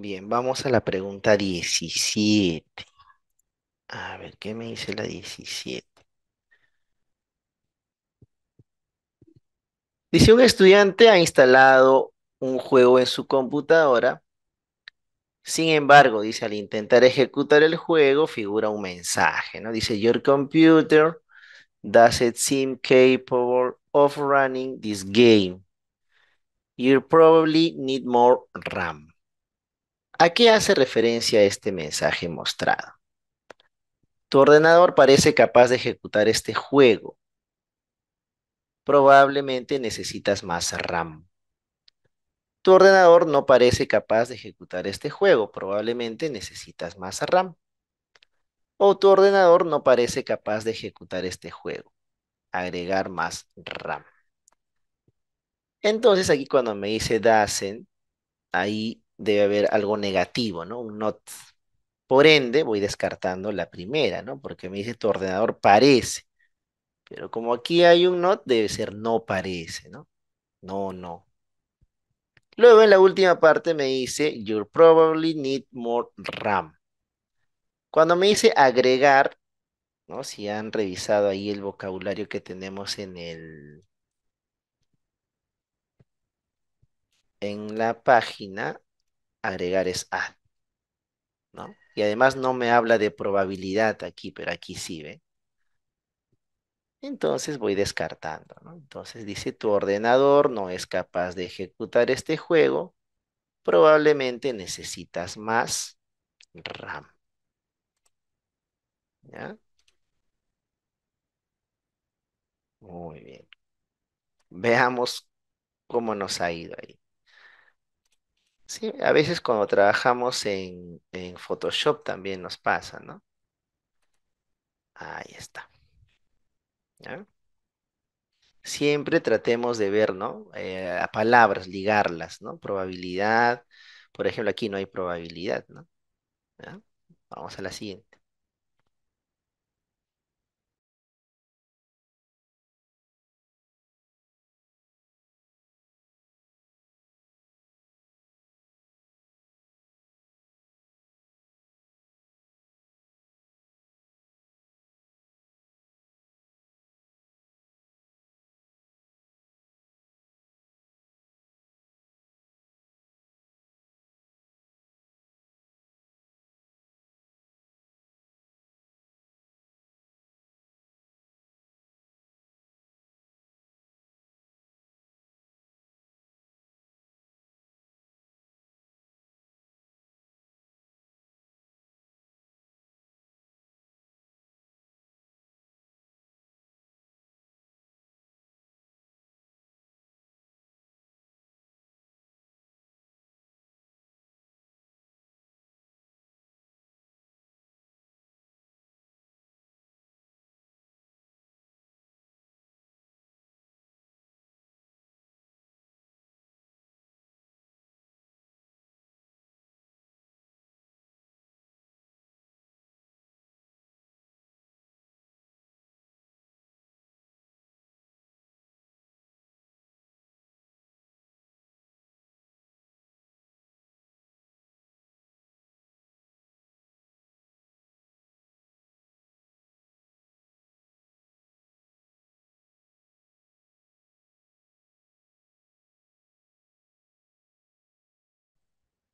Bien, vamos a la pregunta 17. A ver, ¿qué me dice la 17? Dice, un estudiante ha instalado un juego en su computadora. Sin embargo, dice, al intentar ejecutar el juego, figura un mensaje, ¿no? Dice, your computer doesn't seem capable of running this game. You probably need more RAM. ¿A qué hace referencia este mensaje mostrado? Tu ordenador parece capaz de ejecutar este juego. Probablemente necesitas más RAM. Tu ordenador no parece capaz de ejecutar este juego. Probablemente necesitas más RAM. O tu ordenador no parece capaz de ejecutar este juego. Agregar más RAM. Entonces aquí cuando me dice DASEN, ahí debe haber algo negativo, ¿no? Un not. Por ende, voy descartando la primera, ¿no? Porque me dice tu ordenador parece. Pero como aquí hay un not, debe ser no parece, ¿no? No, no. Luego en la última parte me dice, you probably need more RAM. Cuando me dice agregar, ¿no? Si han revisado ahí el vocabulario que tenemos en el... En la página, agregar es a. ¿no? Y además no me habla de probabilidad aquí, pero aquí sí, ¿ve? Entonces voy descartando, ¿no? Entonces dice, tu ordenador no es capaz de ejecutar este juego, probablemente necesitas más RAM. ¿Ya? Muy bien. Veamos cómo nos ha ido ahí. Sí, a veces cuando trabajamos en, Photoshop también nos pasa, ¿no? Ahí está. Siempre tratemos de ver, ¿no? Eh, a palabras, ligarlas, ¿no? Probabilidad. Por ejemplo, aquí no hay probabilidad, ¿no? Vamos a la siguiente.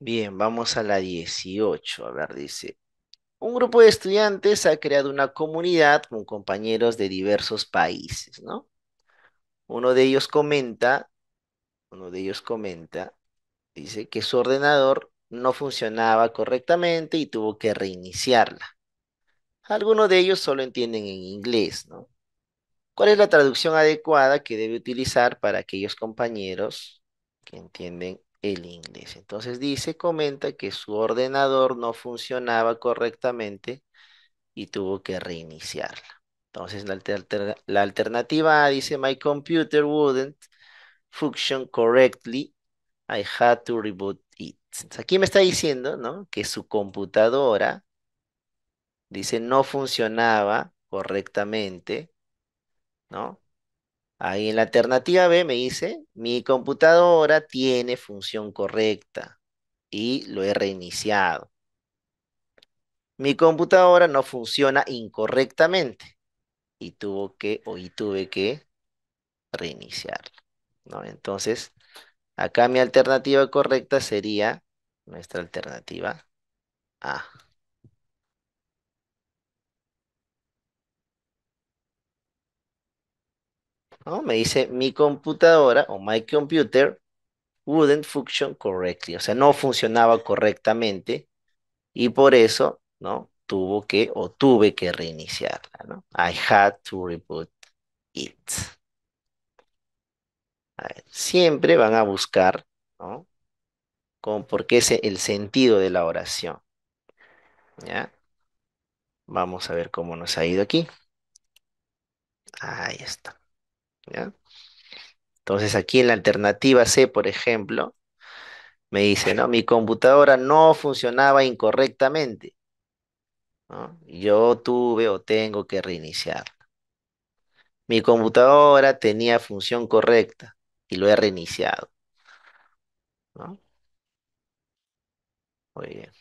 Bien, vamos a la 18. A ver, dice, un grupo de estudiantes ha creado una comunidad con compañeros de diversos países, ¿no? Uno de ellos comenta, uno de ellos comenta, dice que su ordenador no funcionaba correctamente y tuvo que reiniciarla. Algunos de ellos solo entienden en inglés, ¿no? ¿Cuál es la traducción adecuada que debe utilizar para aquellos compañeros que entienden el inglés. Entonces dice, comenta que su ordenador no funcionaba correctamente y tuvo que reiniciarla. Entonces la, alternativa dice, my computer wouldn't function correctly. I had to reboot it. aquí me está diciendo, ¿no? Que su computadora, dice, no funcionaba correctamente, ¿no? Ahí en la alternativa B me dice, mi computadora tiene función correcta y lo he reiniciado. Mi computadora no funciona incorrectamente y tuvo que hoy tuve que reiniciarlo. ¿no? Entonces, acá mi alternativa correcta sería nuestra alternativa A. Me dice mi computadora o my computer wouldn't function correctly, o sea, no funcionaba correctamente y por eso, ¿no? Tuvo que o tuve que reiniciarla, I had to reboot it. siempre van a buscar, ¿no? Con porque es el sentido de la oración. ¿Ya? Vamos a ver cómo nos ha ido aquí. Ahí está. Entonces aquí en la alternativa C, por ejemplo, me dice, ¿no? Mi computadora no funcionaba incorrectamente. Yo tuve o tengo que reiniciar Mi computadora tenía función correcta y lo he reiniciado. Muy bien.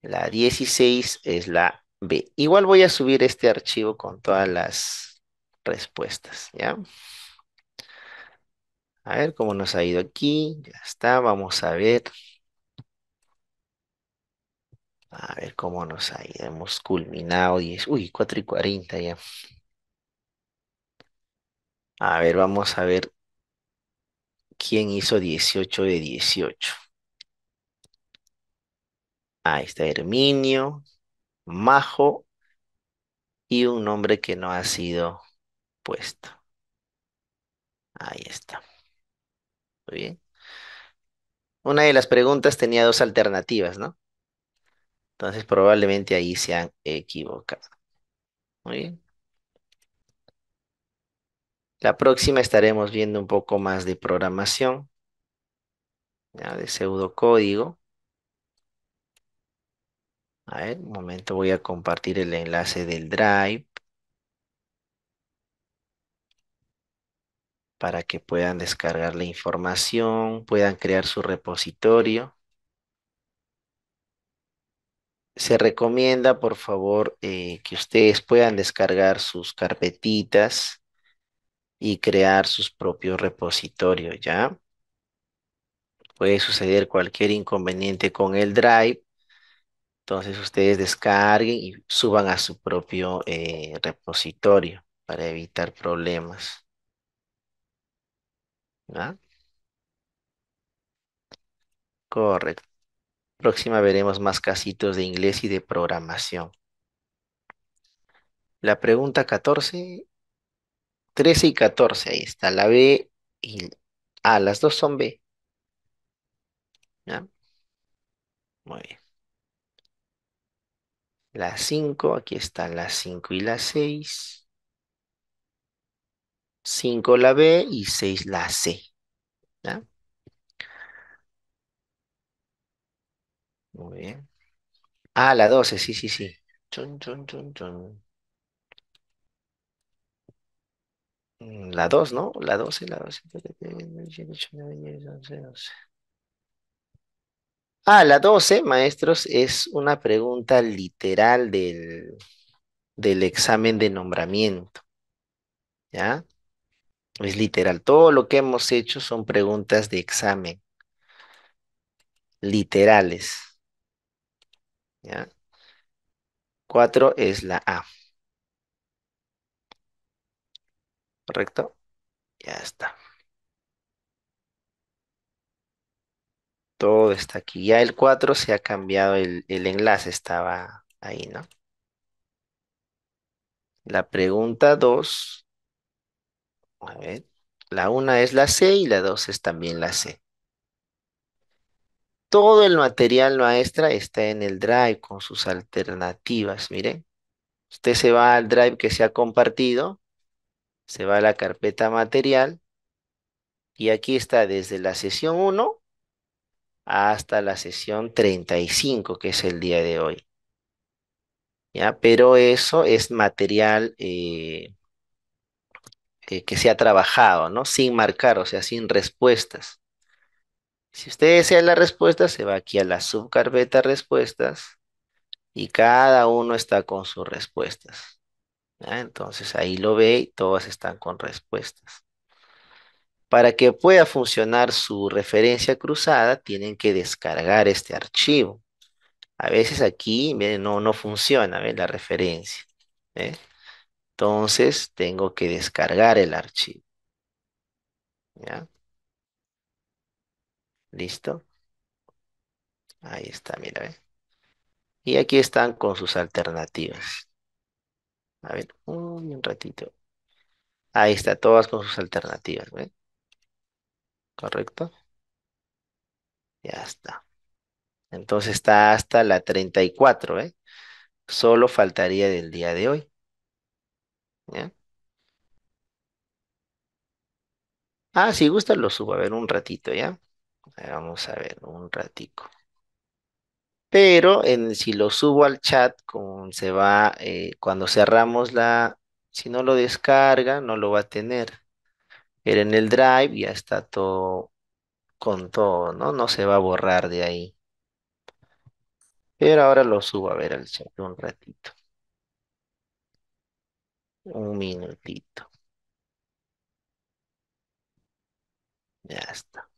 La 16 es la B. Igual voy a subir este archivo con todas las respuestas, ¿ya? A ver cómo nos ha ido aquí. Ya está, vamos a ver. A ver cómo nos ha ido. Hemos culminado. 10, uy, 4 y 40 ya. A ver, vamos a ver quién hizo 18 de 18. Ahí está Herminio, Majo y un nombre que no ha sido puesto. Ahí está. Muy bien. Una de las preguntas tenía dos alternativas, ¿no? Entonces probablemente ahí se han equivocado. Muy bien. La próxima estaremos viendo un poco más de programación, ya de pseudocódigo. A ver, un momento voy a compartir el enlace del Drive. para que puedan descargar la información, puedan crear su repositorio. Se recomienda, por favor, eh, que ustedes puedan descargar sus carpetitas y crear sus propios repositorios, ¿ya? Puede suceder cualquier inconveniente con el Drive, entonces ustedes descarguen y suban a su propio eh, repositorio para evitar problemas. ¿Ah? Correcto. Próxima veremos más casitos de inglés y de programación. La pregunta 14, 13 y 14, ahí está, la B y... Ah, las dos son B. ¿Ya? Muy bien. La 5, aquí están las 5 y las 6. 5 la B y 6 la C. ¿ya? Muy bien. Ah, la 12, sí, sí, sí. Chun, chun, chun, mm, la 2, ¿no? La 12, la 12. Ah, la 12, maestros, es una pregunta literal del, del examen de nombramiento. ¿Ya? Es literal. Todo lo que hemos hecho son preguntas de examen. Literales. ¿Ya? Cuatro es la A. ¿Correcto? Ya está. Todo está aquí. Ya el 4 se ha cambiado, el, el, enlace estaba ahí, ¿no? La pregunta 2 la 1 es la C y la 2 es también la C. Todo el material maestra está en el drive con sus alternativas, miren. Usted se va al drive que se ha compartido, se va a la carpeta material y aquí está desde la sesión 1 hasta la sesión 35, que es el día de hoy. ¿Ya? Pero eso es material eh, que, se ha trabajado, ¿no? Sin marcar, o sea, sin respuestas. Si usted desea la respuesta, se va aquí a la subcarpeta respuestas y cada uno está con sus respuestas. Entonces ahí lo ve y todas están con respuestas. Para que pueda funcionar su referencia cruzada, tienen que descargar este archivo. A veces aquí, miren, no, no funciona, ¿ven? La referencia. Entonces tengo que descargar el archivo. ¿Ya? ¿Listo? Ahí está, mira, ¿eh? Y aquí están con sus alternativas. A ver, un, ratito. Ahí está, todas con sus alternativas, ¿Correcto? Ya está. Entonces está hasta la 34, ¿eh? Solo faltaría del día de hoy. Ah, si gusta lo subo, a ver, un ratito, ¿ya? Vamos a ver, un ratito Pero en- si lo subo al chat, con- se va, eh, cuando cerramos la, si no lo descarga, no lo va a tener. Pero en el Drive ya está todo con todo, ¿no? No se va a borrar de ahí. Pero ahora lo subo a ver al chat un ratito. Un minutito. Ya está.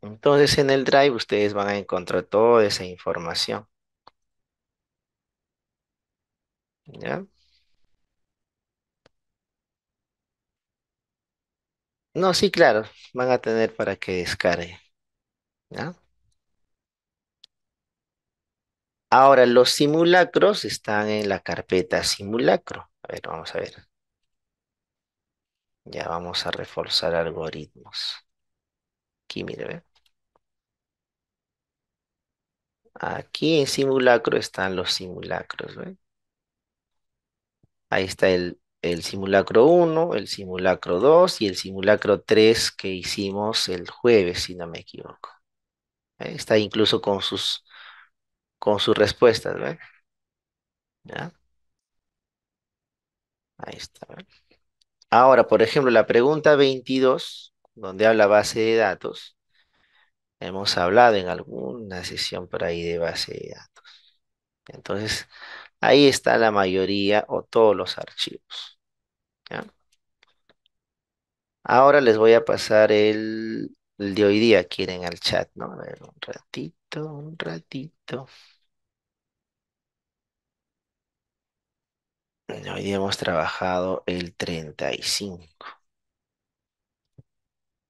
Entonces en el Drive ustedes van a encontrar toda esa información. ¿Ya? No, sí, claro, van a tener para que descargue. ¿Ya? Ahora, los simulacros están en la carpeta simulacro. A ver, vamos a ver. Ya vamos a reforzar algoritmos. Aquí, mire, Aquí en simulacro están los simulacros, Ahí está el, el simulacro 1, el simulacro 2 y el simulacro 3 que hicimos el jueves, si no me equivoco. ¿Eh? Está incluso con sus con sus respuestas, ¿ve? ¿Ya? Ahí está. Ahora, por ejemplo, la pregunta 22, donde habla base de datos, hemos hablado en alguna sesión por ahí de base de datos. Entonces, ahí está la mayoría o todos los archivos. ¿ya? Ahora les voy a pasar el, de hoy día, quieren al chat, ¿no? un ratito, un ratito. Hoy hemos trabajado el 35.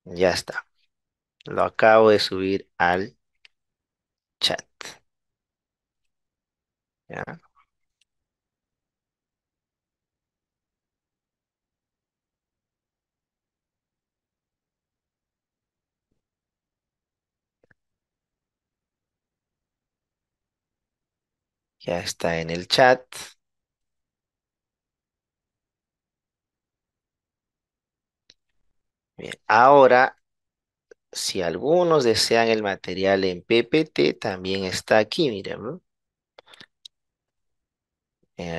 Ya está. Lo acabo de subir al chat. ¿Ya? Ya está en el chat. Bien, ahora, si algunos desean el material en PPT, también está aquí, miren.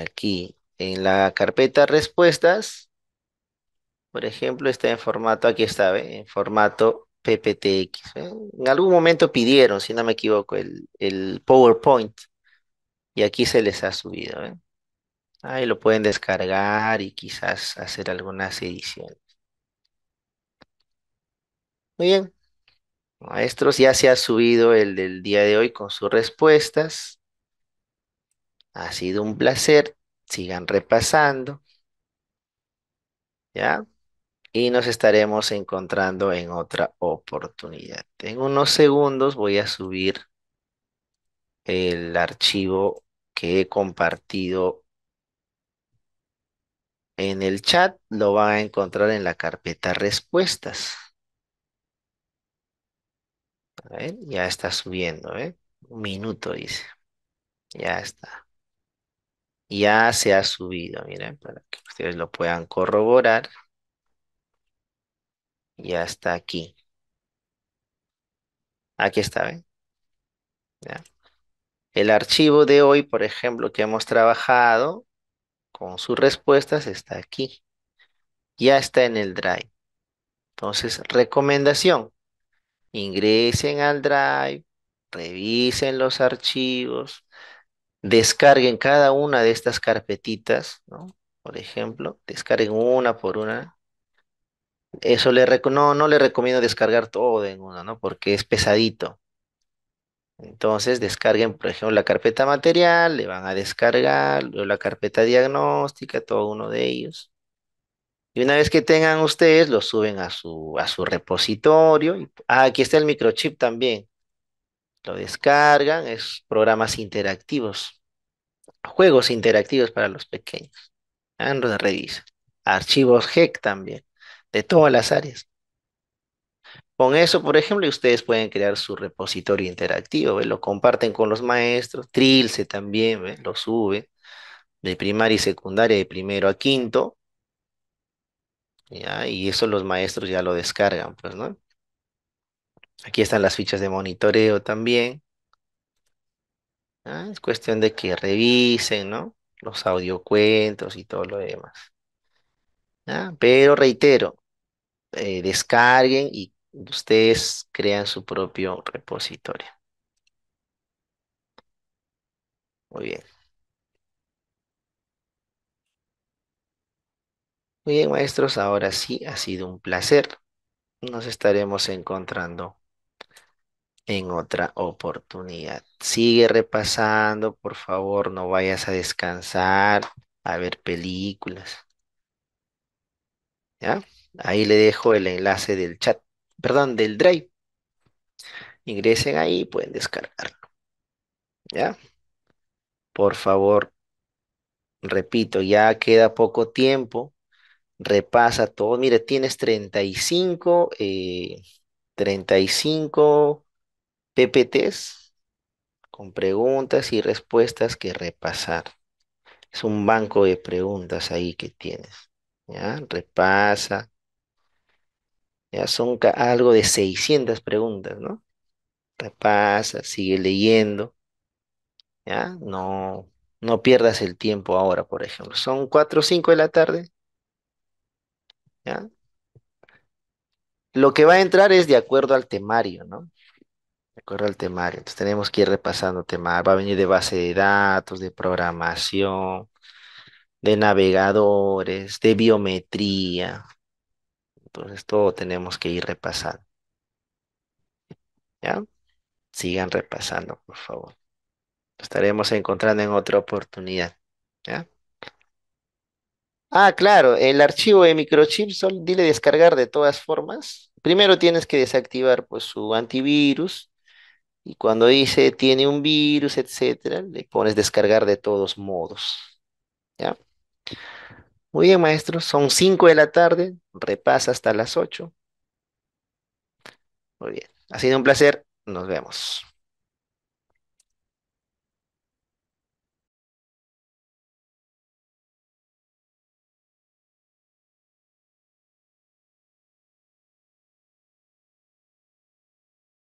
Aquí, en la carpeta respuestas, por ejemplo, está en formato, aquí está, ¿ve? en formato PPTX. En algún momento pidieron, si no me equivoco, el, PowerPoint y aquí se les ha subido. Ahí lo pueden descargar y quizás hacer algunas ediciones. Muy bien. Maestros, ya se ha subido el del día de hoy con sus respuestas. Ha sido un placer. Sigan repasando. ¿Ya? Y nos estaremos encontrando en otra oportunidad. En unos segundos voy a subir el archivo que he compartido en el chat. Lo van a encontrar en la carpeta respuestas ya está subiendo, ¿eh? Un minuto, dice. Ya está. Ya se ha subido, miren, para que ustedes lo puedan corroborar. Ya está aquí. Aquí está, ¿ven? ¿eh? El archivo de hoy, por ejemplo, que hemos trabajado con sus respuestas está aquí. Ya está en el Drive. Entonces, recomendación. Ingresen al Drive, revisen los archivos, descarguen cada una de estas carpetitas, ¿no? Por ejemplo, descarguen una por una. Eso no, no le recomiendo descargar todo en una, ¿no? Porque es pesadito. Entonces descarguen, por ejemplo, la carpeta material, le van a descargar la carpeta diagnóstica, todo uno de ellos. Y una vez que tengan ustedes, lo suben a su, a su repositorio. Ah, aquí está el microchip también. Lo descargan, es programas interactivos, juegos interactivos para los pequeños. Android ah, revisa. Archivos HEC también, de todas las áreas. Con eso, por ejemplo, ustedes pueden crear su repositorio interactivo, lo comparten con los maestros, Trilce también, lo sube, de primaria y secundaria, de primero a quinto, y eso los maestros ya lo descargan, pues, ¿no? Aquí están las fichas de monitoreo también. Ah, es cuestión de que revisen, ¿no? Los audiocuentos y todo lo demás. Pero reitero, eh, descarguen y ustedes crean su propio repositorio. Muy bien. Muy bien, maestros, ahora sí ha sido un placer. Nos estaremos encontrando en otra oportunidad. Sigue repasando, por favor, no vayas a descansar, a ver películas. ¿Ya? Ahí le dejo el enlace del chat, perdón, del Drive. Ingresen ahí y pueden descargarlo. ¿Ya? Por favor, repito, ya queda poco tiempo repasa todo. Mira, tienes 35, 35 PPTs con preguntas y respuestas que repasar. Es un banco de preguntas ahí que tienes. ¿ya? Repasa. Ya son algo de 600 preguntas, ¿no? Repasa, sigue leyendo. ¿Ya? No, no pierdas el tiempo ahora, por ejemplo. Son 4 o 5 de la tarde. ¿ya? Lo que va a entrar es de acuerdo al temario, ¿no? De acuerdo al temario. Entonces tenemos que ir repasando temas. Va a venir de base de datos, de programación, de navegadores, de biometría. Entonces todo tenemos que ir repasando. ¿Ya? Sigan repasando, por favor. Lo estaremos encontrando en otra oportunidad. ¿Ya? Ah, claro, el archivo de microchip, dile descargar de todas formas. Primero tienes que desactivar pues su antivirus y cuando dice tiene un virus, etcétera, le pones descargar de todos modos. ¿Ya? Muy bien, maestro, son 5 de la tarde, repasa hasta las 8. Muy bien, ha sido un placer, nos vemos.